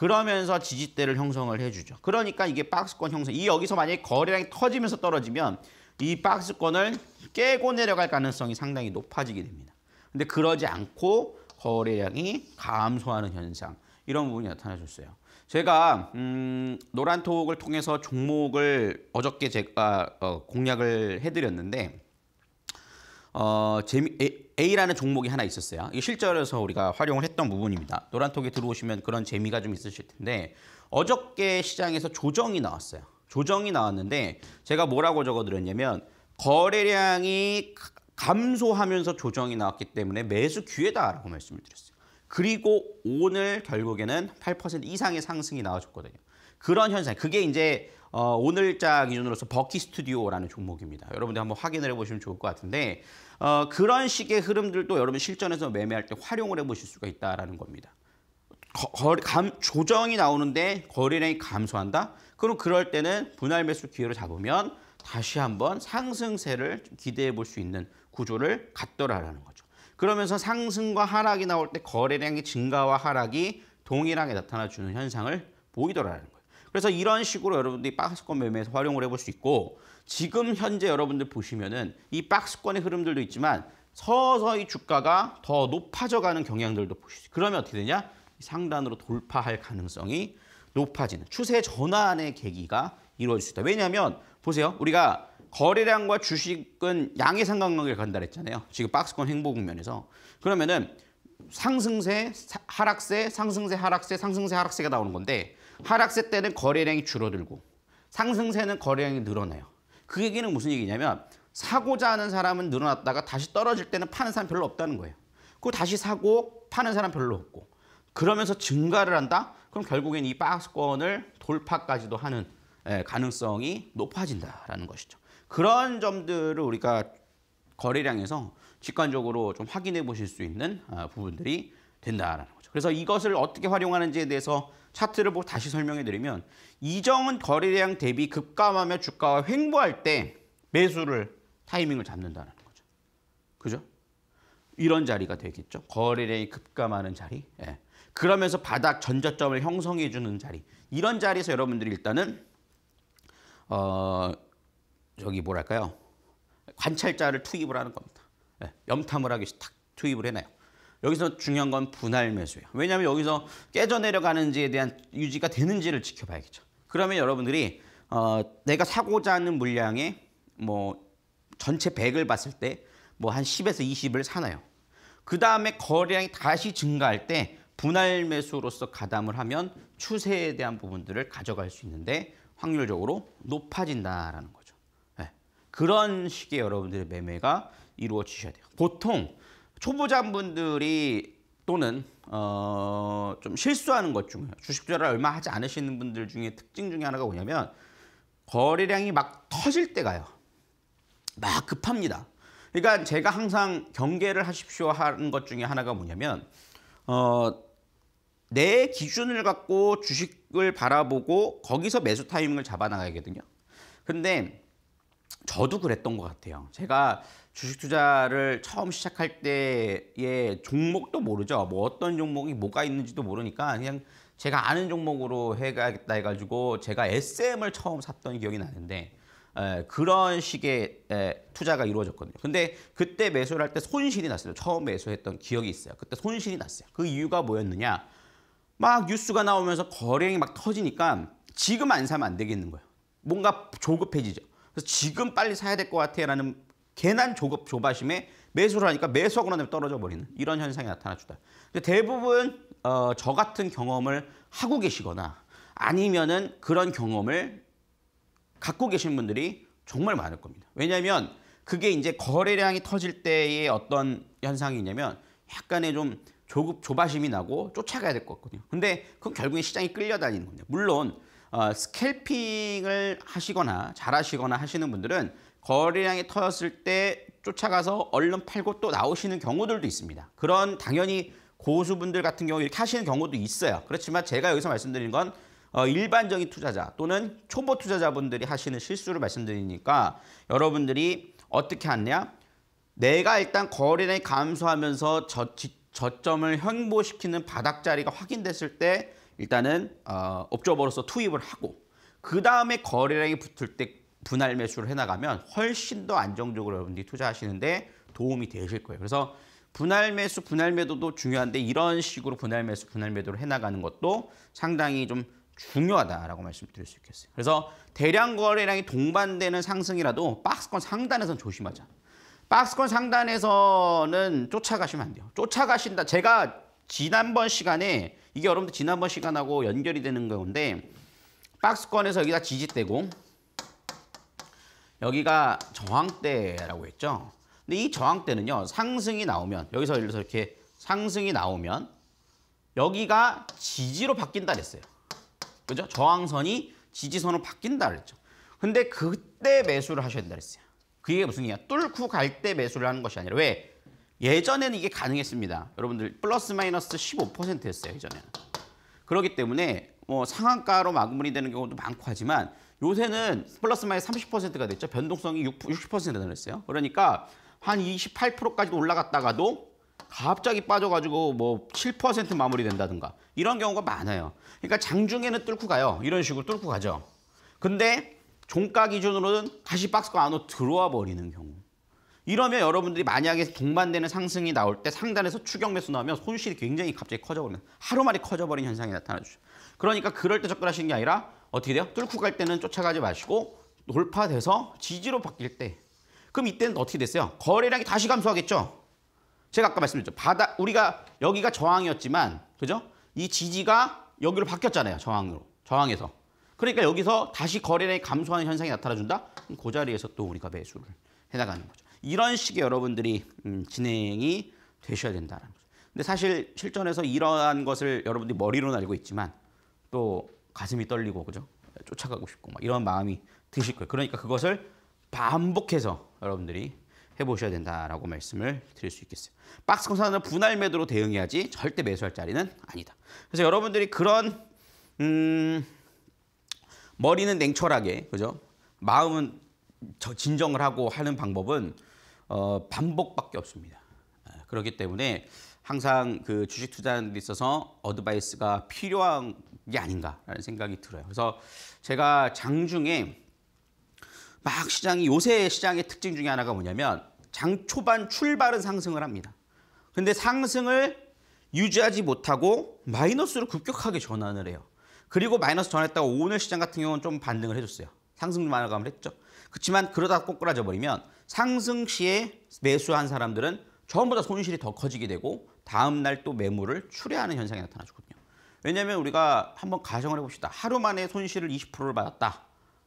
그러면서 지지대를 형성을 해주죠. 그러니까 이게 박스권 형성. 이 여기서 만약에 거래량이 터지면서 떨어지면 이 박스권을 깨고 내려갈 가능성이 상당히 높아지게 됩니다. 근데 그러지 않고 거래량이 감소하는 현상 이런 부분이 나타나줬어요. 제가 음, 노란톡을 통해서 종목을 어저께 제가 어, 공략을 해드렸는데 어, 재미, A라는 종목이 하나 있었어요. 이게 실전에서 우리가 활용을 했던 부분입니다. 노란톡에 들어오시면 그런 재미가 좀 있으실 텐데 어저께 시장에서 조정이 나왔어요. 조정이 나왔는데 제가 뭐라고 적어드렸냐면 거래량이 감소하면서 조정이 나왔기 때문에 매수 기회다라고 말씀을 드렸어요. 그리고 오늘 결국에는 8% 이상의 상승이 나와줬거든요. 그런 현상. 그게 이제 어, 오늘자 기준으로서 버키 스튜디오라는 종목입니다. 여러분들 한번 확인을 해보시면 좋을 것 같은데 어, 그런 식의 흐름들도 여러분 실전에서 매매할 때 활용을 해보실 수가 있다라는 겁니다. 거, 거리, 감, 조정이 나오는데 거래량이 감소한다? 그럼 그럴 때는 분할 매수 기회를 잡으면 다시 한번 상승세를 기대해 볼 수 있는 구조를 갖더라라는 거죠. 그러면서 상승과 하락이 나올 때 거래량의 증가와 하락이 동일하게 나타나 주는 현상을 보이더라는 거예요. 그래서 이런 식으로 여러분들이 박스권 매매에서 활용을 해볼 수 있고 지금 현재 여러분들 보시면은 이 박스권의 흐름들도 있지만 서서히 주가가 더 높아져가는 경향들도 보시죠. 그러면 어떻게 되냐? 상단으로 돌파할 가능성이 높아지는 추세 전환의 계기가 이루어질 수 있다. 왜냐하면 보세요. 우리가 거래량과 주식은 양의 상관관계를 간다했잖아요 지금 박스권 행보 국면에서. 그러면은 상승세, 하락세, 상승세, 하락세, 상승세, 하락세가 나오는 건데 하락세 때는 거래량이 줄어들고 상승세는 거래량이 늘어나요. 그 얘기는 무슨 얘기냐면 사고자 하는 사람은 늘어났다가 다시 떨어질 때는 파는 사람 별로 없다는 거예요. 그 다시 사고 파는 사람 별로 없고 그러면서 증가를 한다? 그럼 결국엔 이 박스권을 돌파까지도 하는 예, 가능성이 높아진다라는 것이죠. 그런 점들을 우리가 거래량에서 직관적으로 좀 확인해 보실 수 있는 아, 부분들이 된다라는 거예 그래서 이것을 어떻게 활용하는지에 대해서 차트를 보고 다시 설명해 드리면 이정은 거래량 대비 급감하며 주가와 횡보할 때 매수를 타이밍을 잡는다는 거죠. 그죠? 이런 자리가 되겠죠. 거래량이 급감하는 자리. 예. 그러면서 바닥 전저점을 형성해 주는 자리. 이런 자리에서 여러분들이 일단은 어 저기 뭐랄까요? 관찰자를 투입을 하는 겁니다. 예. 염탐을 하기 위 투입을 해놔요. 여기서 중요한 건 분할 매수예요. 왜냐하면 여기서 깨져 내려가는지에 대한 유지가 되는지를 지켜봐야겠죠. 그러면 여러분들이 어, 내가 사고자 하는 물량의 뭐 전체 100을 봤을 때 뭐 한 10에서 20을 사나요. 그 다음에 거래량이 다시 증가할 때 분할 매수로서 가담을 하면 추세에 대한 부분들을 가져갈 수 있는데 확률적으로 높아진다라는 거죠. 네. 그런 식의 여러분들의 매매가 이루어지셔야 돼요. 보통 초보자분들이 또는 어, 좀 실수하는 것 중에 주식 투자를 얼마 하지 않으시는 분들 중에 특징 중에 하나가 뭐냐면 거래량이 막 터질 때가요. 막 급합니다. 그러니까 제가 항상 경계를 하십시오 하는 것 중에 하나가 뭐냐면 어, 내 기준을 갖고 주식을 바라보고 거기서 매수 타이밍을 잡아 나가야거든요. 되 근데 저도 그랬던 것 같아요. 제가 주식 투자를 처음 시작할 때의 종목도 모르죠. 뭐 어떤 종목이 뭐가 있는지도 모르니까 그냥 제가 아는 종목으로 해가겠다 해가지고 제가 SM을 처음 샀던 기억이 나는데 에, 그런 식의 에, 투자가 이루어졌거든요. 근데 그때 매수를 할 때 손실이 났어요. 처음 매수했던 기억이 있어요. 그때 손실이 났어요. 그 이유가 뭐였느냐? 막 뉴스가 나오면서 거래량이 막 터지니까 지금 안 사면 안 되겠는 거예요. 뭔가 조급해지죠. 그래서 지금 빨리 사야 될 것 같아라는 괜난 조급, 조바심에 매수를 하니까 매수하고 나면 떨어져 버리는 이런 현상이 나타나주다. 근데 대부분 어, 저 같은 경험을 하고 계시거나 아니면은 그런 경험을 갖고 계신 분들이 정말 많을 겁니다. 왜냐하면 그게 이제 거래량이 터질 때의 어떤 현상이냐면 약간의 좀 조급 조바심이 나고 쫓아가야 될 것 같거든요. 근데 그건 결국에 시장이 끌려다니는 겁니다. 물론 어, 스캘핑을 하시거나 잘하시거나 하시는 분들은 거래량이 터졌을 때 쫓아가서 얼른 팔고 또 나오시는 경우들도 있습니다. 그런 당연히 고수분들 같은 경우 이렇게 하시는 경우도 있어요. 그렇지만 제가 여기서 말씀드린 건 어, 일반적인 투자자 또는 초보 투자자분들이 하시는 실수를 말씀드리니까 여러분들이 어떻게 하냐? 내가 일단 거래량이 감소하면서 저, 저점을 행보시키는 바닥자리가 확인됐을 때 일단은 어, 업주업으로서 투입을 하고 그 다음에 거래량이 붙을 때 분할 매수를 해나가면 훨씬 더 안정적으로 여러분들이 투자하시는데 도움이 되실 거예요. 그래서 분할 매수, 분할 매도도 중요한데 이런 식으로 분할 매수, 분할 매도를 해나가는 것도 상당히 좀 중요하다라고 말씀드릴 수 있겠어요. 그래서 대량 거래량이 동반되는 상승이라도 박스권 상단에선 조심하자. 박스권 상단에서는 쫓아가시면 안 돼요. 쫓아가신다. 제가 지난번 시간에 이게 여러분들 지난번 시간하고 연결이 되는 건데 박스권에서 여기다 지지되고 여기가 저항대라고 했죠. 근데 이 저항대는요. 상승이 나오면 여기서 예를 들어서 이렇게 상승이 나오면 여기가 지지로 바뀐다 그랬어요. 그죠? 저항선이 지지선으로 바뀐다 그랬죠. 근데 그때 매수를 하셔야 된다 그랬어요. 그게 무슨 얘기야? 뚫고 갈 때 매수를 하는 것이 아니라 왜? 예전에는 이게 가능했습니다. 여러분들 플러스 마이너스 15%였어요. 예전에는. 그렇기 때문에 뭐 상한가로 마무리되는 경우도 많고 하지만 요새는 플러스 마이너스 30%가 됐죠. 변동성이 6, 0가됐어요 그러니까 한 28%까지도 올라갔다가도 갑자기 빠져가지고 뭐 7% 마무리된다든가 이런 경우가 많아요. 그러니까 장중에는 뚫고 가요. 이런 식으로 뚫고 가죠. 근데 종가 기준으로는 다시 박스가 안으로 들어와 버리는 경우. 이러면 여러분들이 만약에 동반되는 상승이 나올 때 상단에서 추격 매수 나오면 손실이 굉장히 갑자기 커져버리는 하루만에 커져버리는 현상이 나타나죠. 그러니까 그럴 때 접근하시는 게 아니라 어떻게 돼요? 뚫고 갈 때는 쫓아가지 마시고 돌파돼서 지지로 바뀔 때 그럼 이때는 어떻게 됐어요? 거래량이 다시 감소하겠죠? 제가 아까 말씀드렸죠. 바다 우리가 여기가 저항이었지만 그죠? 이 지지가 여기로 바뀌었잖아요. 저항으로. 저항에서. 그러니까 여기서 다시 거래량이 감소하는 현상이 나타나준다? 그럼 그 자리에서 또 우리가 매수를 해나가는 거죠. 이런 식의 여러분들이 음, 진행이 되셔야 된다는 거죠. 근데 사실 실전에서 이러한 것을 여러분들이 머리로는 알고 있지만 또 가슴이 떨리고 그죠? 쫓아가고 싶고 막 이런 마음이 드실 거예요. 그러니까 그것을 반복해서 여러분들이 해보셔야 된다라고 말씀을 드릴 수 있겠어요. 박스 검사는 분할 매도로 대응해야지 절대 매수할 자리는 아니다. 그래서 여러분들이 그런 음, 머리는 냉철하게 그죠? 마음은 저 진정을 하고 하는 방법은 어, 반복밖에 없습니다. 아, 그렇기 때문에 항상 그 주식 투자에 있어서 어드바이스가 필요한 이게 아닌가라는 생각이 들어요. 그래서 제가 장중에 막 시장이 요새 시장의 특징 중에 하나가 뭐냐면 장 초반 출발은 상승을 합니다. 근데 상승을 유지하지 못하고 마이너스로 급격하게 전환을 해요. 그리고 마이너스 전환했다가 오늘 시장 같은 경우는 좀 반등을 해줬어요. 상승 만화감을 했죠. 그렇지만 그러다 꼬꾸라져 버리면 상승 시에 매수한 사람들은 전부 다 손실이 더 커지게 되고 다음 날 또 매물을 출회하는 현상이 나타나죠 왜냐하면 우리가 한번 가정을 해봅시다. 하루 만에 손실을 20%를 받았다.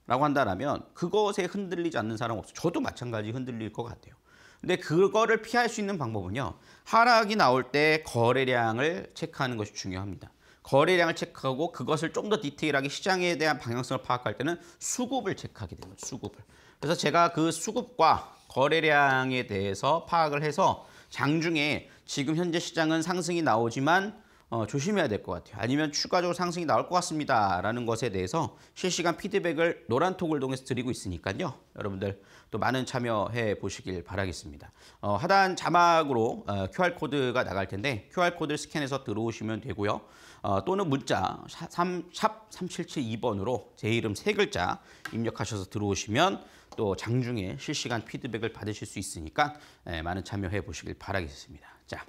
라고 한다면 그것에 흔들리지 않는 사람 없어. 저도 마찬가지 흔들릴 것 같아요. 근데 그거를 피할 수 있는 방법은요. 하락이 나올 때 거래량을 체크하는 것이 중요합니다. 거래량을 체크하고 그것을 좀 더 디테일하게 시장에 대한 방향성을 파악할 때는 수급을 체크하게 되는 거죠. 수급을. 그래서 제가 그 수급과 거래량에 대해서 파악을 해서 장중에 지금 현재 시장은 상승이 나오지만 어, 조심해야 될 것 같아요. 아니면 추가적으로 상승이 나올 것 같습니다라는 것에 대해서 실시간 피드백을 노란톡을 통해서 드리고 있으니까요. 여러분들 또 많은 참여해 보시길 바라겠습니다. 어, 하단 자막으로 어, QR코드가 나갈 텐데 QR코드를 스캔해서 들어오시면 되고요. 어, 또는 문자 샵, 3, 샵 3772번으로 제 이름 세 글자 입력하셔서 들어오시면 또 장중에 실시간 피드백을 받으실 수 있으니까 예, 많은 참여해 보시길 바라겠습니다. 자.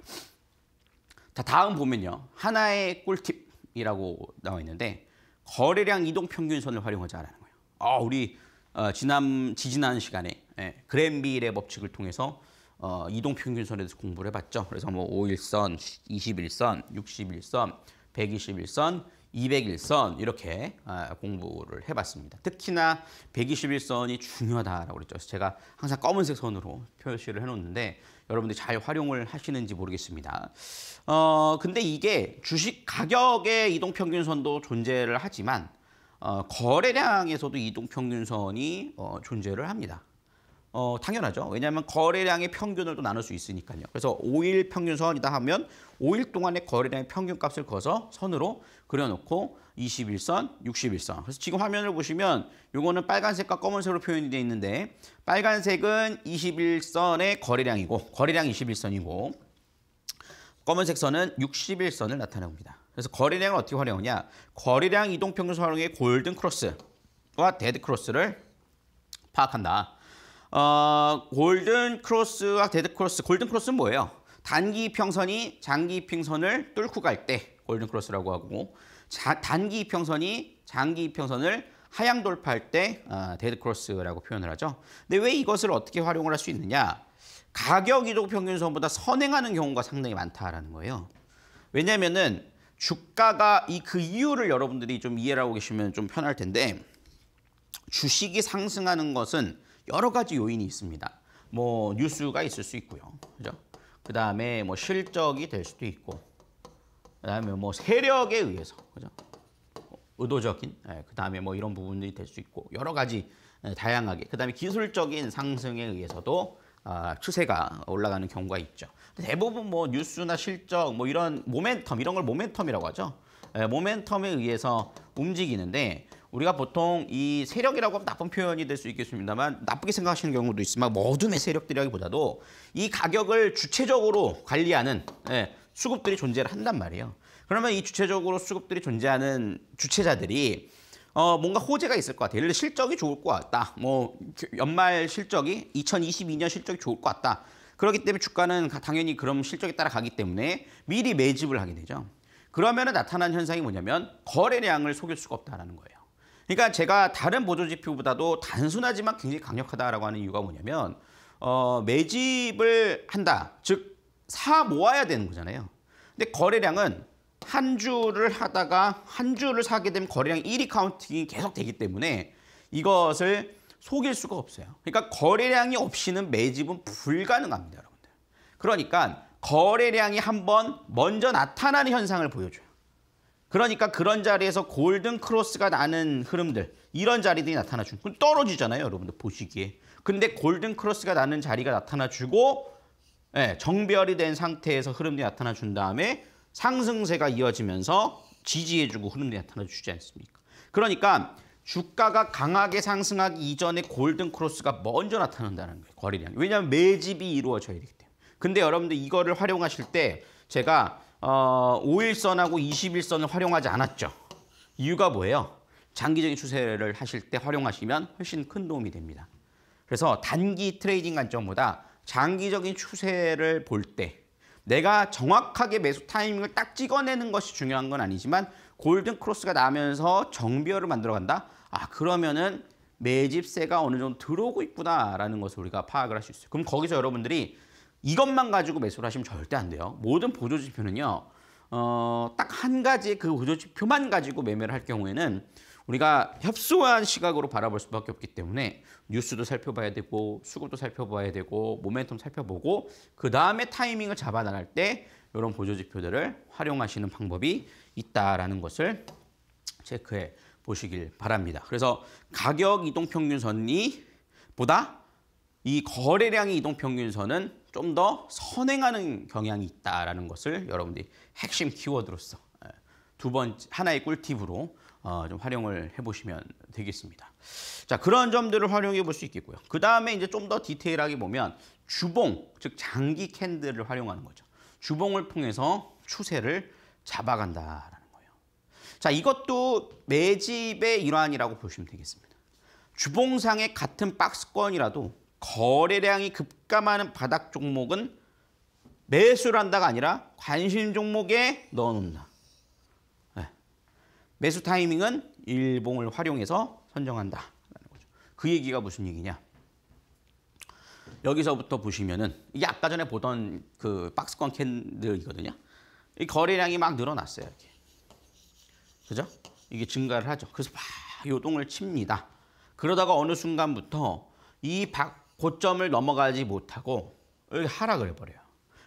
자, 다음 보면요. 하나의 꿀팁이라고 나와 있는데 거래량 이동 평균선을 활용하자라는 거예요. 아, 우리 어, 지난 지지난 시간에 예, 그랜비의 법칙을 통해서 어, 이동 평균선에 대해서 공부를 해봤죠. 그래서 뭐 5일선, 21선, 61선, 121선, 201선 이렇게 아, 공부를 해봤습니다. 특히나 121선이 중요하다라고 그랬죠. 그래서 제가 항상 검은색 선으로 표시를 해놓는데 여러분들이 잘 활용을 하시는지 모르겠습니다. 어, 근데 이게 주식 가격의 이동평균선도 존재를 하지만 어, 거래량에서도 이동평균선이 어, 존재를 합니다. 어, 당연하죠. 왜냐하면 거래량의 평균을 또 나눌 수 있으니까요. 그래서 5일 평균선이다 하면 5일 동안의 거래량의 평균값을 거서 선으로 그려놓고 21선, 61선. 그래서 지금 화면을 보시면 이거는 빨간색과 검은색으로 표현이 되어 있는데 빨간색은 21선의 거래량이고 거래량 21선이고 검은색 선은 61선을 나타냅니다. 그래서 거래량을 어떻게 활용하냐? 거래량 이동평균선 활용의 골든 크로스와 데드 크로스를 파악한다. 어, 골든 크로스와 데드 크로스, 골든 크로스는 뭐예요? 단기 평선이 장기 평선을 뚫고 갈 때 골든 크로스라고 하고 자, 단기 이평선이 장기 이평선을 하향 돌파할 때 어, 데드 크로스라고 표현을 하죠. 근데 왜 이것을 어떻게 활용을 할 수 있느냐? 가격 이동 평균선보다 선행하는 경우가 상당히 많다라는 거예요. 왜냐면은 주가가 이 그 이유를 여러분들이 좀이해 하고 계시면 좀 편할 텐데 주식이 상승하는 것은 여러 가지 요인이 있습니다. 뭐 뉴스가 있을 수 있고요. 그죠? 그다음에 뭐 실적이 될 수도 있고 그다음에 뭐 세력에 의해서 그죠? 의도적인 예, 그다음에 뭐 이런 부분들이 될 수 있고 여러 가지 예, 다양하게 그다음에 기술적인 상승에 의해서도 아, 추세가 올라가는 경우가 있죠. 대부분 뭐 뉴스나 실적 뭐 이런 모멘텀 이런 걸 모멘텀이라고 하죠. 예, 모멘텀에 의해서 움직이는데 우리가 보통 이 세력이라고 하면 나쁜 표현이 될 수 있겠습니다만 나쁘게 생각하시는 경우도 있지만 뭐 어둠의 세력들이라기보다도 이 가격을 주체적으로 관리하는 예, 수급들이 존재를 한단 말이에요. 그러면 이 주체적으로 수급들이 존재하는 주체자들이 어, 뭔가 호재가 있을 것 같아. 예를 들어 실적이 좋을 것 같다. 뭐 연말 실적이 2022년 실적이 좋을 것 같다. 그렇기 때문에 주가는 당연히 그럼 실적에 따라 가기 때문에 미리 매집을 하게 되죠. 그러면 나타난 현상이 뭐냐면 거래량을 속일 수가 없다라는 거예요. 그러니까 제가 다른 보조지표보다도 단순하지만 굉장히 강력하다라고 하는 이유가 뭐냐면 어, 매집을 한다. 즉사 모아야 되는 거잖아요. 근데 거래량은 한 주를 하다가 한 주를 사게 되면 거래량 1위 카운팅이 계속 되기 때문에 이것을 속일 수가 없어요. 그러니까 거래량이 없이는 매집은 불가능합니다, 여러분들. 그러니까 거래량이 한번 먼저 나타나는 현상을 보여줘요. 그러니까 그런 자리에서 골든 크로스가 나는 흐름들 이런 자리들이 나타나 주고 떨어지잖아요 여러분들 보시기에 근데 골든 크로스가 나는 자리가 나타나 주고 네, 정별이 된 상태에서 흐름이 나타나 준 다음에 상승세가 이어지면서 지지해주고 흐름이 나타나 주지 않습니까? 그러니까 주가가 강하게 상승하기 이전에 골든 크로스가 먼저 나타난다는 거예요. 거래량. 왜냐하면 매집이 이루어져야 되기 때문에. 근데 여러분들 이거를 활용하실 때 제가 어, 5일선하고 2 1선을 활용하지 않았죠. 이유가 뭐예요? 장기적인 추세를 하실 때 활용하시면 훨씬 큰 도움이 됩니다. 그래서 단기 트레이딩 관점보다 장기적인 추세를 볼 때 내가 정확하게 매수 타이밍을 딱 찍어내는 것이 중요한 건 아니지만 골든 크로스가 나면서 정비어를 만들어 간다? 아 그러면은 매집세가 어느 정도 들어오고 있구나라는 것을 우리가 파악을 할 수 있어요. 그럼 거기서 여러분들이 이것만 가지고 매수를 하시면 절대 안 돼요. 모든 보조지표는요. 어, 딱 한 가지 의그 보조지표만 가지고 매매를 할 경우에는 우리가 협소한 시각으로 바라볼 수밖에 없기 때문에 뉴스도 살펴봐야 되고 수급도 살펴봐야 되고 모멘텀 살펴보고 그 다음에 타이밍을 잡아 나갈 때 이런 보조 지표들을 활용하시는 방법이 있다라는 것을 체크해 보시길 바랍니다. 그래서 가격 이동 평균선이 보다 이 거래량이 이동 평균선은 좀 더 선행하는 경향이 있다라는 것을 여러분들이 핵심 키워드로서 예, 두 번째 하나의 꿀팁으로 어, 좀 활용을 해보시면 되겠습니다. 자, 그런 점들을 활용해 볼 수 있겠고요. 그 다음에 이제 좀 더 디테일하게 보면 주봉, 즉 장기 캔들을 활용하는 거죠. 주봉을 통해서 추세를 잡아간다라는 거예요. 자, 이것도 매집의 일환이라고 보시면 되겠습니다. 주봉상의 같은 박스권이라도 거래량이 급감하는 바닥 종목은 매수를 한다가 아니라 관심 종목에 넣어놓는다. 매수 타이밍은 일봉을 활용해서 선정한다. 그 얘기가 무슨 얘기냐? 여기서부터 보시면은 이게 아까 전에 보던 그 박스권 캔들이거든요. 이 거래량이 막 늘어났어요. 이게. 그죠? 이게 증가를 하죠. 그래서 막 요동을 칩니다. 그러다가 어느 순간부터 이 고점을 넘어가지 못하고 하락을 해버려요.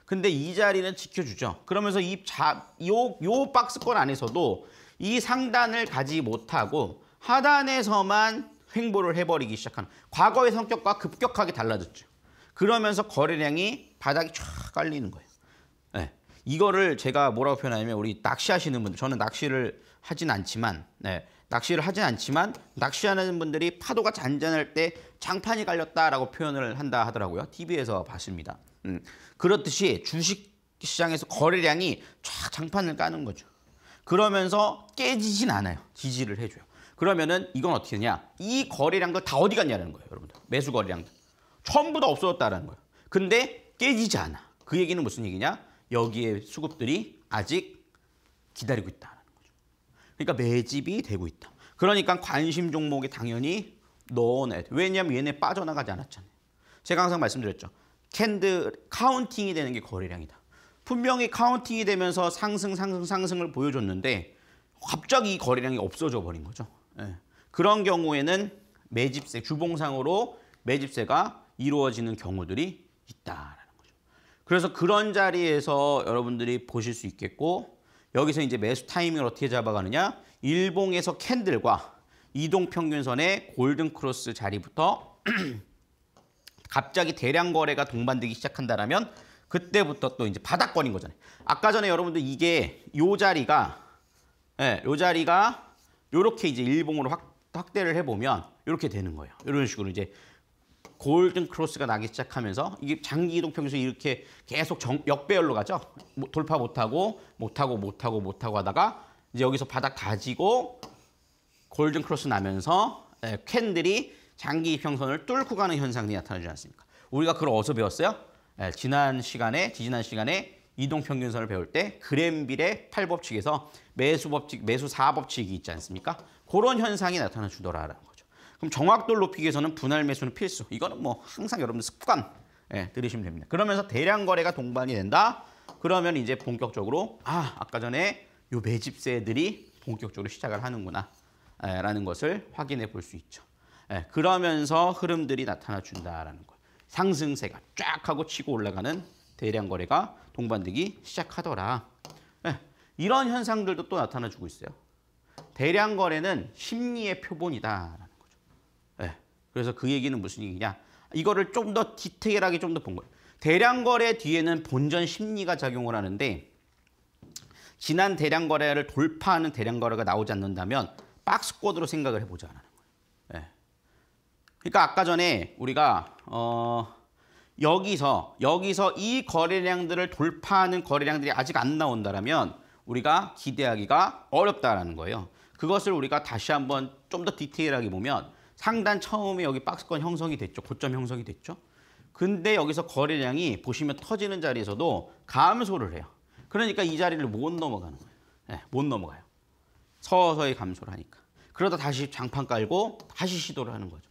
근데 이 자리는 지켜주죠. 그러면서 이 자, 요, 요 박스권 안에서도 이 상단을 가지 못하고 하단에서만 횡보를 해버리기 시작하는 과거의 성격과 급격하게 달라졌죠. 그러면서 거래량이 바닥이 쫙 깔리는 거예요. 네. 이거를 제가 뭐라고 표현하냐면 우리 낚시하시는 분들 저는 낚시를 하진 않지만 네. 낚시를 하진 않지만 낚시하는 분들이 파도가 잔잔할 때 장판이 깔렸다라고 표현을 한다 하더라고요. TV에서 봤습니다. 음. 그렇듯이 주식 시장에서 거래량이 쫙 장판을 까는 거죠. 그러면서 깨지진 않아요. 지지를 해줘요. 그러면은 이건 어떻게 되냐? 이 거래량들 다 어디 갔냐는 거예요, 여러분들. 매수 거래량들. 전부 다없어졌다는 거예요. 근데 깨지지 않아. 그 얘기는 무슨 얘기냐? 여기에 수급들이 아직 기다리고 있다는 거죠. 그러니까 매집이 되고 있다. 그러니까 관심 종목에 당연히 넣어놔야 돼. 왜냐하면 얘네 빠져나가지 않았잖아요. 제가 항상 말씀드렸죠. 캔들 카운팅이 되는 게 거래량이다. 분명히 카운팅이 되면서 상승, 상승, 상승을 보여줬는데 갑자기 거래량이 없어져 버린 거죠. 예. 그런 경우에는 매집세, 주봉상으로 매집세가 이루어지는 경우들이 있다라는 거죠. 그래서 그런 자리에서 여러분들이 보실 수 있겠고 여기서 이제 매수 타이밍을 어떻게 잡아가느냐 일봉에서 캔들과 이동평균선의 골든크로스 자리부터 갑자기 대량 거래가 동반되기 시작한다면 라 그때부터 또 이제 바닥거린 거잖아요. 아까 전에 여러분들 이게 요 자리가 예, 요 자리가 요렇게 이제 일봉으로 확, 확대를 해보면 요렇게 되는 거예요. 이런 식으로 이제 골든 크로스가 나기 시작하면서 이게 장기 이동 평소 이렇게 계속 정, 역배열로 가죠. 뭐 돌파 못하고 못하고 못하고 못하고 하다가 이제 여기서 바닥 다지고 골든 크로스 나면서 예, 캔들이 장기 이평선을 뚫고 가는 현상이 나타나지 않습니까? 우리가 그걸 어디서 배웠어요? 예, 지난 시간에 지지난 시간에 이동평균선을 배울 때 그램빌의 팔법칙에서 매수 법칙, 매수 사법칙이 있지 않습니까? 그런 현상이 나타나 주더라라는 거죠. 그럼 정확도를 높이기 위해서는 분할 매수는 필수. 이거는 뭐 항상 여러분들 습관 예, 들으시면 됩니다. 그러면서 대량 거래가 동반이 된다. 그러면 이제 본격적으로 아 아까 전에 요 매집세들이 본격적으로 시작을 하는구나 예, 라는 것을 확인해 볼 수 있죠. 예, 그러면서 흐름들이 나타나 준다라는 거예요. 상승세가 쫙 하고 치고 올라가는 대량 거래가 동반되기 시작하더라. 네, 이런 현상들도 또 나타나주고 있어요. 대량 거래는 심리의 표본이다라는 거죠. 네, 그래서 그 얘기는 무슨 얘기냐. 이거를 좀 더 디테일하게 좀 더 본 거예요. 대량 거래 뒤에는 본전 심리가 작용을 하는데 지난 대량 거래를 돌파하는 대량 거래가 나오지 않는다면 박스권으로 생각을 해보자는 거예요. 네. 그러니까 아까 전에 우리가 어 여기서 여기서 이 거래량들을 돌파하는 거래량들이 아직 안 나온다라면 우리가 기대하기가 어렵다라는 거예요. 그것을 우리가 다시 한번 좀 더 디테일하게 보면 상단 처음에 여기 박스권 형성이 됐죠. 고점 형성이 됐죠. 근데 여기서 거래량이 보시면 터지는 자리에서도 감소를 해요. 그러니까 이 자리를 못 넘어가는 거예요. 네, 못 넘어가요. 서서히 감소를 하니까. 그러다 다시 장판 깔고 다시 시도를 하는 거죠.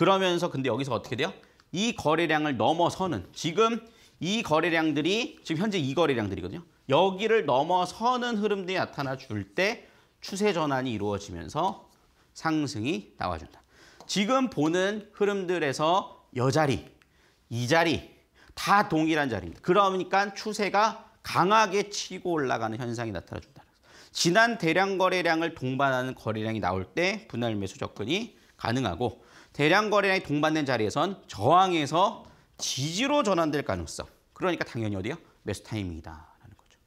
그러면서 근데 여기서 어떻게 돼요? 이 거래량을 넘어서는 지금 이 거래량들이 지금 현재 이 거래량들이거든요. 여기를 넘어서는 흐름들이 나타나 줄 때 추세 전환이 이루어지면서 상승이 나와준다. 지금 보는 흐름들에서 여자리, 이 자리 다 동일한 자리입니다. 그러니까 추세가 강하게 치고 올라가는 현상이 나타나준다. 지난 대량 거래량을 동반하는 거래량이 나올 때 분할 매수 접근이 가능하고 대량 거래량이 동반된 자리에선 저항에서 지지로 전환될 가능성. 그러니까 당연히 어디요? 매수 타임이다라는 거죠.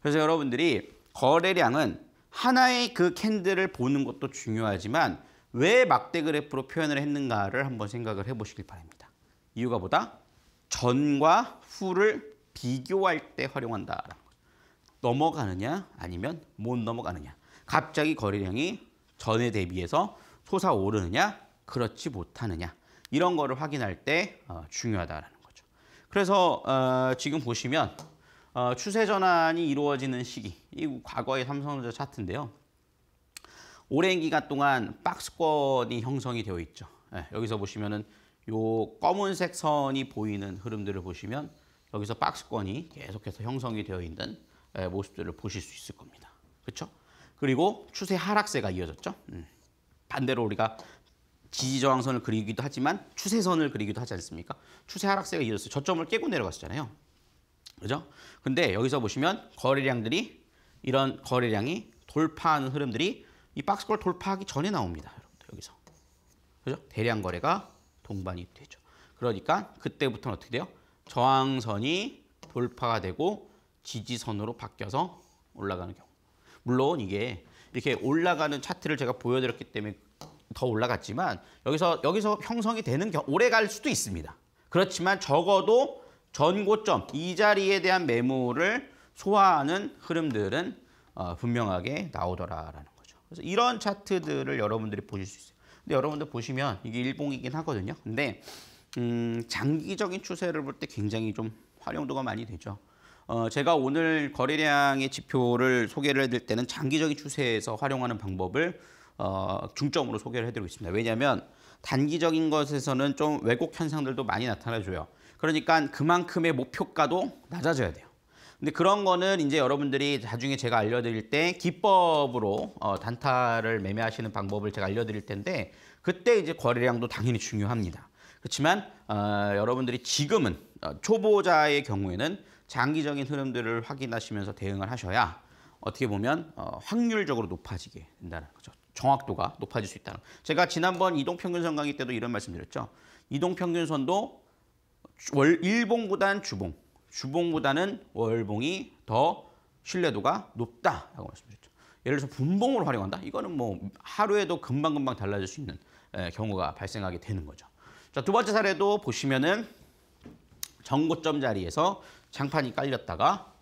그래서 여러분들이 거래량은 하나의 그 캔들을 보는 것도 중요하지만 왜 막대 그래프로 표현을 했는가를 한번 생각을 해보시길 바랍니다. 이유가 보다 전과 후를 비교할 때 활용한다라는 거죠. 넘어가느냐 아니면 못 넘어가느냐. 갑자기 거래량이 전에 대비해서 솟아오르느냐 그렇지 못하느냐 이런 거를 확인할 때 어, 중요하다라는 거죠. 그래서 어, 지금 보시면 어, 추세 전환이 이루어지는 시기 이 과거의 삼성전자 차트인데요. 오랜 기간 동안 박스권이 형성이 되어 있죠. 예, 여기서 보시면은 요 검은색 선이 보이는 흐름들을 보시면 여기서 박스권이 계속해서 형성이 되어 있는 예, 모습들을 보실 수 있을 겁니다. 그렇죠? 그리고 추세 하락세가 이어졌죠. 음. 반대로 우리가 지지 저항선을 그리기도 하지만 추세선을 그리기도 하지 않습니까? 추세 하락세가 이어서 저점을 깨고 내려갔잖아요. 그죠? 근데 여기서 보시면 거래량들이 이런 거래량이 돌파하는 흐름들이 이 박스권 돌파하기 전에 나옵니다. 여러분들 여기서. 그죠? 대량 거래가 동반이 되죠. 그러니까 그때부터는 어떻게 돼요? 저항선이 돌파가 되고 지지선으로 바뀌어서 올라가는 경우. 물론 이게 이렇게 올라가는 차트를 제가 보여드렸기 때문에 더 올라갔지만 여기서 여기서 형성이 되는 겨, 오래 갈 수도 있습니다. 그렇지만 적어도 전고점 이 자리에 대한 매물을 소화하는 흐름들은 어, 분명하게 나오더라라는 거죠. 그래서 이런 차트들을 여러분들이 보실 수 있어요. 근데 여러분들 보시면 이게 일봉이긴 하거든요. 근데 음, 장기적인 추세를 볼 때 굉장히 좀 활용도가 많이 되죠. 어, 제가 오늘 거래량의 지표를 소개를 해드릴 때는 장기적인 추세에서 활용하는 방법을 어, 중점으로 소개를 해드리고 있습니다. 왜냐하면 단기적인 것에서는 좀 왜곡 현상들도 많이 나타나줘요. 그러니까 그만큼의 목표가도 낮아져야 돼요. 근데 그런 거는 이제 여러분들이 나중에 제가 알려드릴 때 기법으로 어, 단타를 매매하시는 방법을 제가 알려드릴 텐데 그때 이제 거래량도 당연히 중요합니다. 그렇지만 어, 여러분들이 지금은 어, 초보자의 경우에는 장기적인 흐름들을 확인하시면서 대응을 하셔야 어떻게 보면 어, 확률적으로 높아지게 된다는 거죠. 정확도가 높아질 수 있다는. 제가 지난번 이동평균선 강의 때도 이런 말씀드렸죠. 이동평균선도 월 일봉보단 주봉, 주봉보다는 월봉이 더 신뢰도가 높다라고 말씀드렸죠. 예를 들어서 분봉으로 활용한다. 이거는 뭐 하루에도 금방금방 달라질 수 있는 경우가 발생하게 되는 거죠. 자, 두 번째 사례도 보시면은 정고점 자리에서 장판이 깔렸다가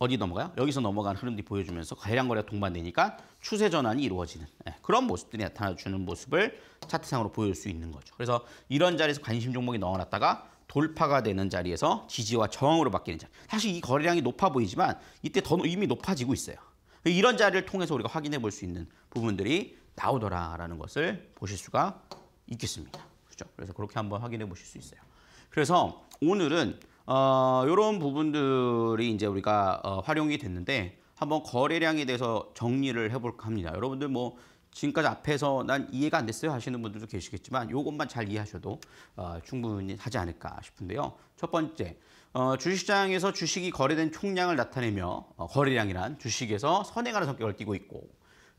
어디 넘어가요? 여기서 넘어간 흐름들이 보여주면서 대량거래가 동반되니까 추세 전환이 이루어지는 네, 그런 모습들이 나타나주는 모습을 차트상으로 보여줄수 있는 거죠. 그래서 이런 자리에서 관심 종목이 넣어놨다가 돌파가 되는 자리에서 지지와 저항으로 바뀌는 자리. 사실 이 거래량이 높아 보이지만 이때 더 이미 높아지고 있어요. 이런 자리를 통해서 우리가 확인해 볼 수 있는 부분들이 나오더라라는 것을 보실 수가 있겠습니다. 그렇죠? 그래서 그렇게 한번 확인해 보실 수 있어요. 그래서 오늘은 어, 이런 부분들이 이제 우리가 어, 활용이 됐는데 한번 거래량에 대해서 정리를 해볼까 합니다. 여러분들 뭐 지금까지 앞에서 난 이해가 안 됐어요 하시는 분들도 계시겠지만 이것만 잘 이해하셔도 어, 충분히 하지 않을까 싶은데요. 첫 번째, 어, 주식시장에서 주식이 거래된 총량을 나타내며 어, 거래량이란 주식에서 선행하는 성격을 띠고 있고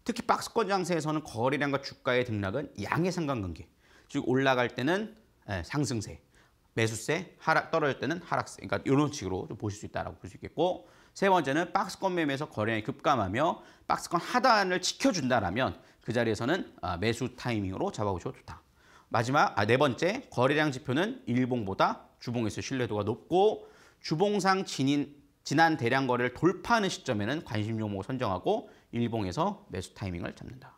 특히 박스권 장세에서는 거래량과 주가의 등락은 양의 상관관계, 즉 올라갈 때는 에, 예, 상승세, 매수세, 하락 떨어질 때는 하락세. 그러니까 이런 식으로 좀 보실 수 있다라고 볼 수 있겠고 세 번째는 박스권 매매에서 거래량이 급감하며 박스권 하단을 지켜준다라면 그 자리에서는 아, 매수 타이밍으로 잡아보셔도 좋다. 마지막 아, 네 번째 거래량 지표는 일봉보다 주봉에서 신뢰도가 높고 주봉상 진인, 지난 대량 거래를 돌파하는 시점에는 관심 종목을 선정하고 일봉에서 매수 타이밍을 잡는다.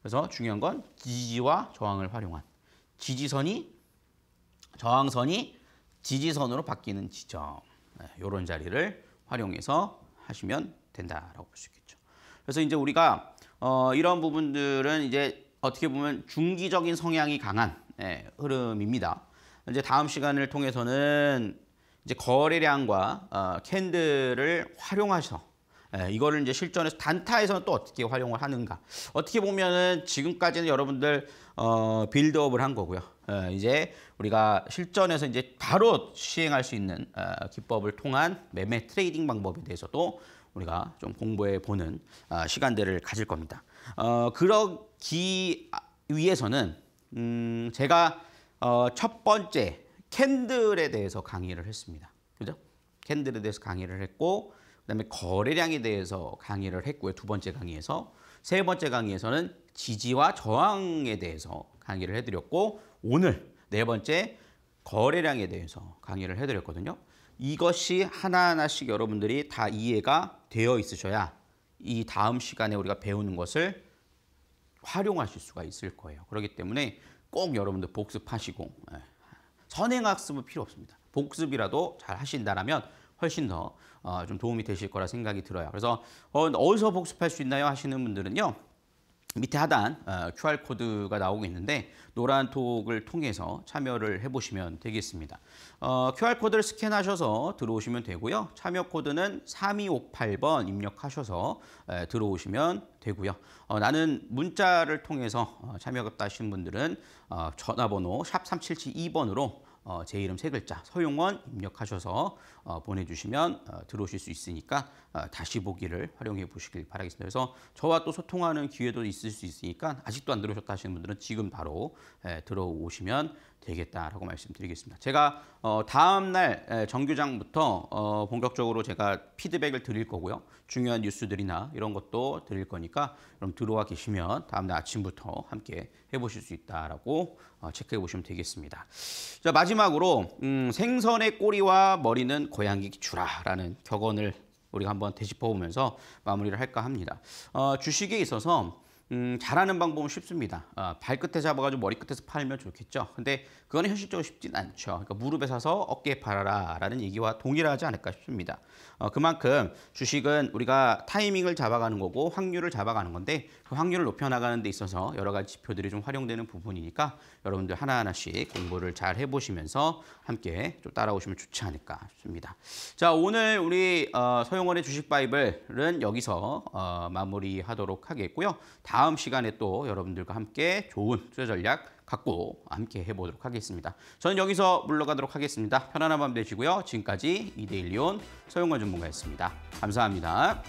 그래서 중요한 건 지지와 저항을 활용한 지지선이 저항선이 지지선으로 바뀌는 지점 이런 네, 자리를 활용해서 하시면 된다라고 볼 수 있겠죠. 그래서 이제 우리가 어, 이런 부분들은 이제 어떻게 보면 중기적인 성향이 강한 예, 흐름입니다. 이제 다음 시간을 통해서는 이제 거래량과 어, 캔들을 활용하셔 예, 이거를 이제 실전에서 단타에서는 또 어떻게 활용을 하는가. 어떻게 보면은 지금까지는 여러분들 어, 빌드업을 한 거고요. 어, 이제 우리가 실전에서 이제 바로 시행할 수 있는 어, 기법을 통한 매매 트레이딩 방법에 대해서도 우리가 좀 공부해 보는 어, 시간들을 가질 겁니다. 어, 그러기 위해서는 음, 제가 어, 첫 번째 캔들에 대해서 강의를 했습니다. 그죠? 캔들에 대해서 강의를 했고 그다음에 거래량에 대해서 강의를 했고요. 두 번째 강의에서 세 번째 강의에서는 지지와 저항에 대해서 강의를 해드렸고 오늘 네 번째 거래량에 대해서 강의를 해드렸거든요. 이것이 하나하나씩 여러분들이 다 이해가 되어 있으셔야 이 다음 시간에 우리가 배우는 것을 활용하실 수가 있을 거예요. 그렇기 때문에 꼭 여러분들 복습하시고 예, 선행학습은 필요 없습니다. 복습이라도 잘 하신다라면 훨씬 더좀 어, 도움이 되실 거라 생각이 들어요. 그래서 어, 어디서 복습할 수 있나요 하시는 분들은요. 밑에 하단 어, QR코드가 나오고 있는데 노란톡을 통해서 참여를 해보시면 되겠습니다. 어, QR코드를 스캔하셔서 들어오시면 되고요. 참여 코드는 3258번 입력하셔서 에, 들어오시면 되고요. 어, 나는 문자를 통해서 어, 참여했다 하신 분들은 어, 전화번호 샵 3772번으로 어, 제 이름 세 글자 서용원 입력하셔서 어, 보내주시면 어, 들어오실 수 있으니까 어, 다시 보기를 활용해 보시길 바라겠습니다. 그래서 저와 또 소통하는 기회도 있을 수 있으니까 아직도 안 들어오셨다 하시는 분들은 지금 바로 에, 예, 들어오시면 되겠다라고 말씀드리겠습니다. 제가 어, 다음 날 정규장부터 어, 본격적으로 제가 피드백을 드릴 거고요. 중요한 뉴스들이나 이런 것도 드릴 거니까 그럼 들어와 계시면 다음 날 아침부터 함께 해보실 수 있다라고 어, 체크해 보시면 되겠습니다. 자 마지막으로 음, 생선의 꼬리와 머리는 고양이 주라라는 격언을 우리가 한번 되짚어보면서 마무리를 할까 합니다. 어, 주식에 있어서 음, 잘하는 방법은 쉽습니다. 아, 발끝에 잡아가지고 머리끝에서 팔면 좋겠죠. 근데 그건 현실적으로 쉽진 않죠. 그러니까 무릎에 서서 어깨에 팔아라라는 얘기와 동일하지 않을까 싶습니다. 어, 그만큼 주식은 우리가 타이밍을 잡아가는 거고 확률을 잡아가는 건데 그 확률을 높여나가는 데 있어서 여러 가지 지표들이 좀 활용되는 부분이니까 여러분들 하나하나씩 공부를 잘 해보시면서 함께 좀 따라오시면 좋지 않을까 싶습니다. 자 오늘 우리 어, 서용원의 주식 바이블은 여기서 어, 마무리하도록 하겠고요. 다음 시간에 또 여러분들과 함께 좋은 투자 전략 갖고 함께 해보도록 하겠습니다. 저는 여기서 물러가도록 하겠습니다. 편안한 밤 되시고요. 지금까지 이데일리온 서용관 전문가였습니다. 감사합니다.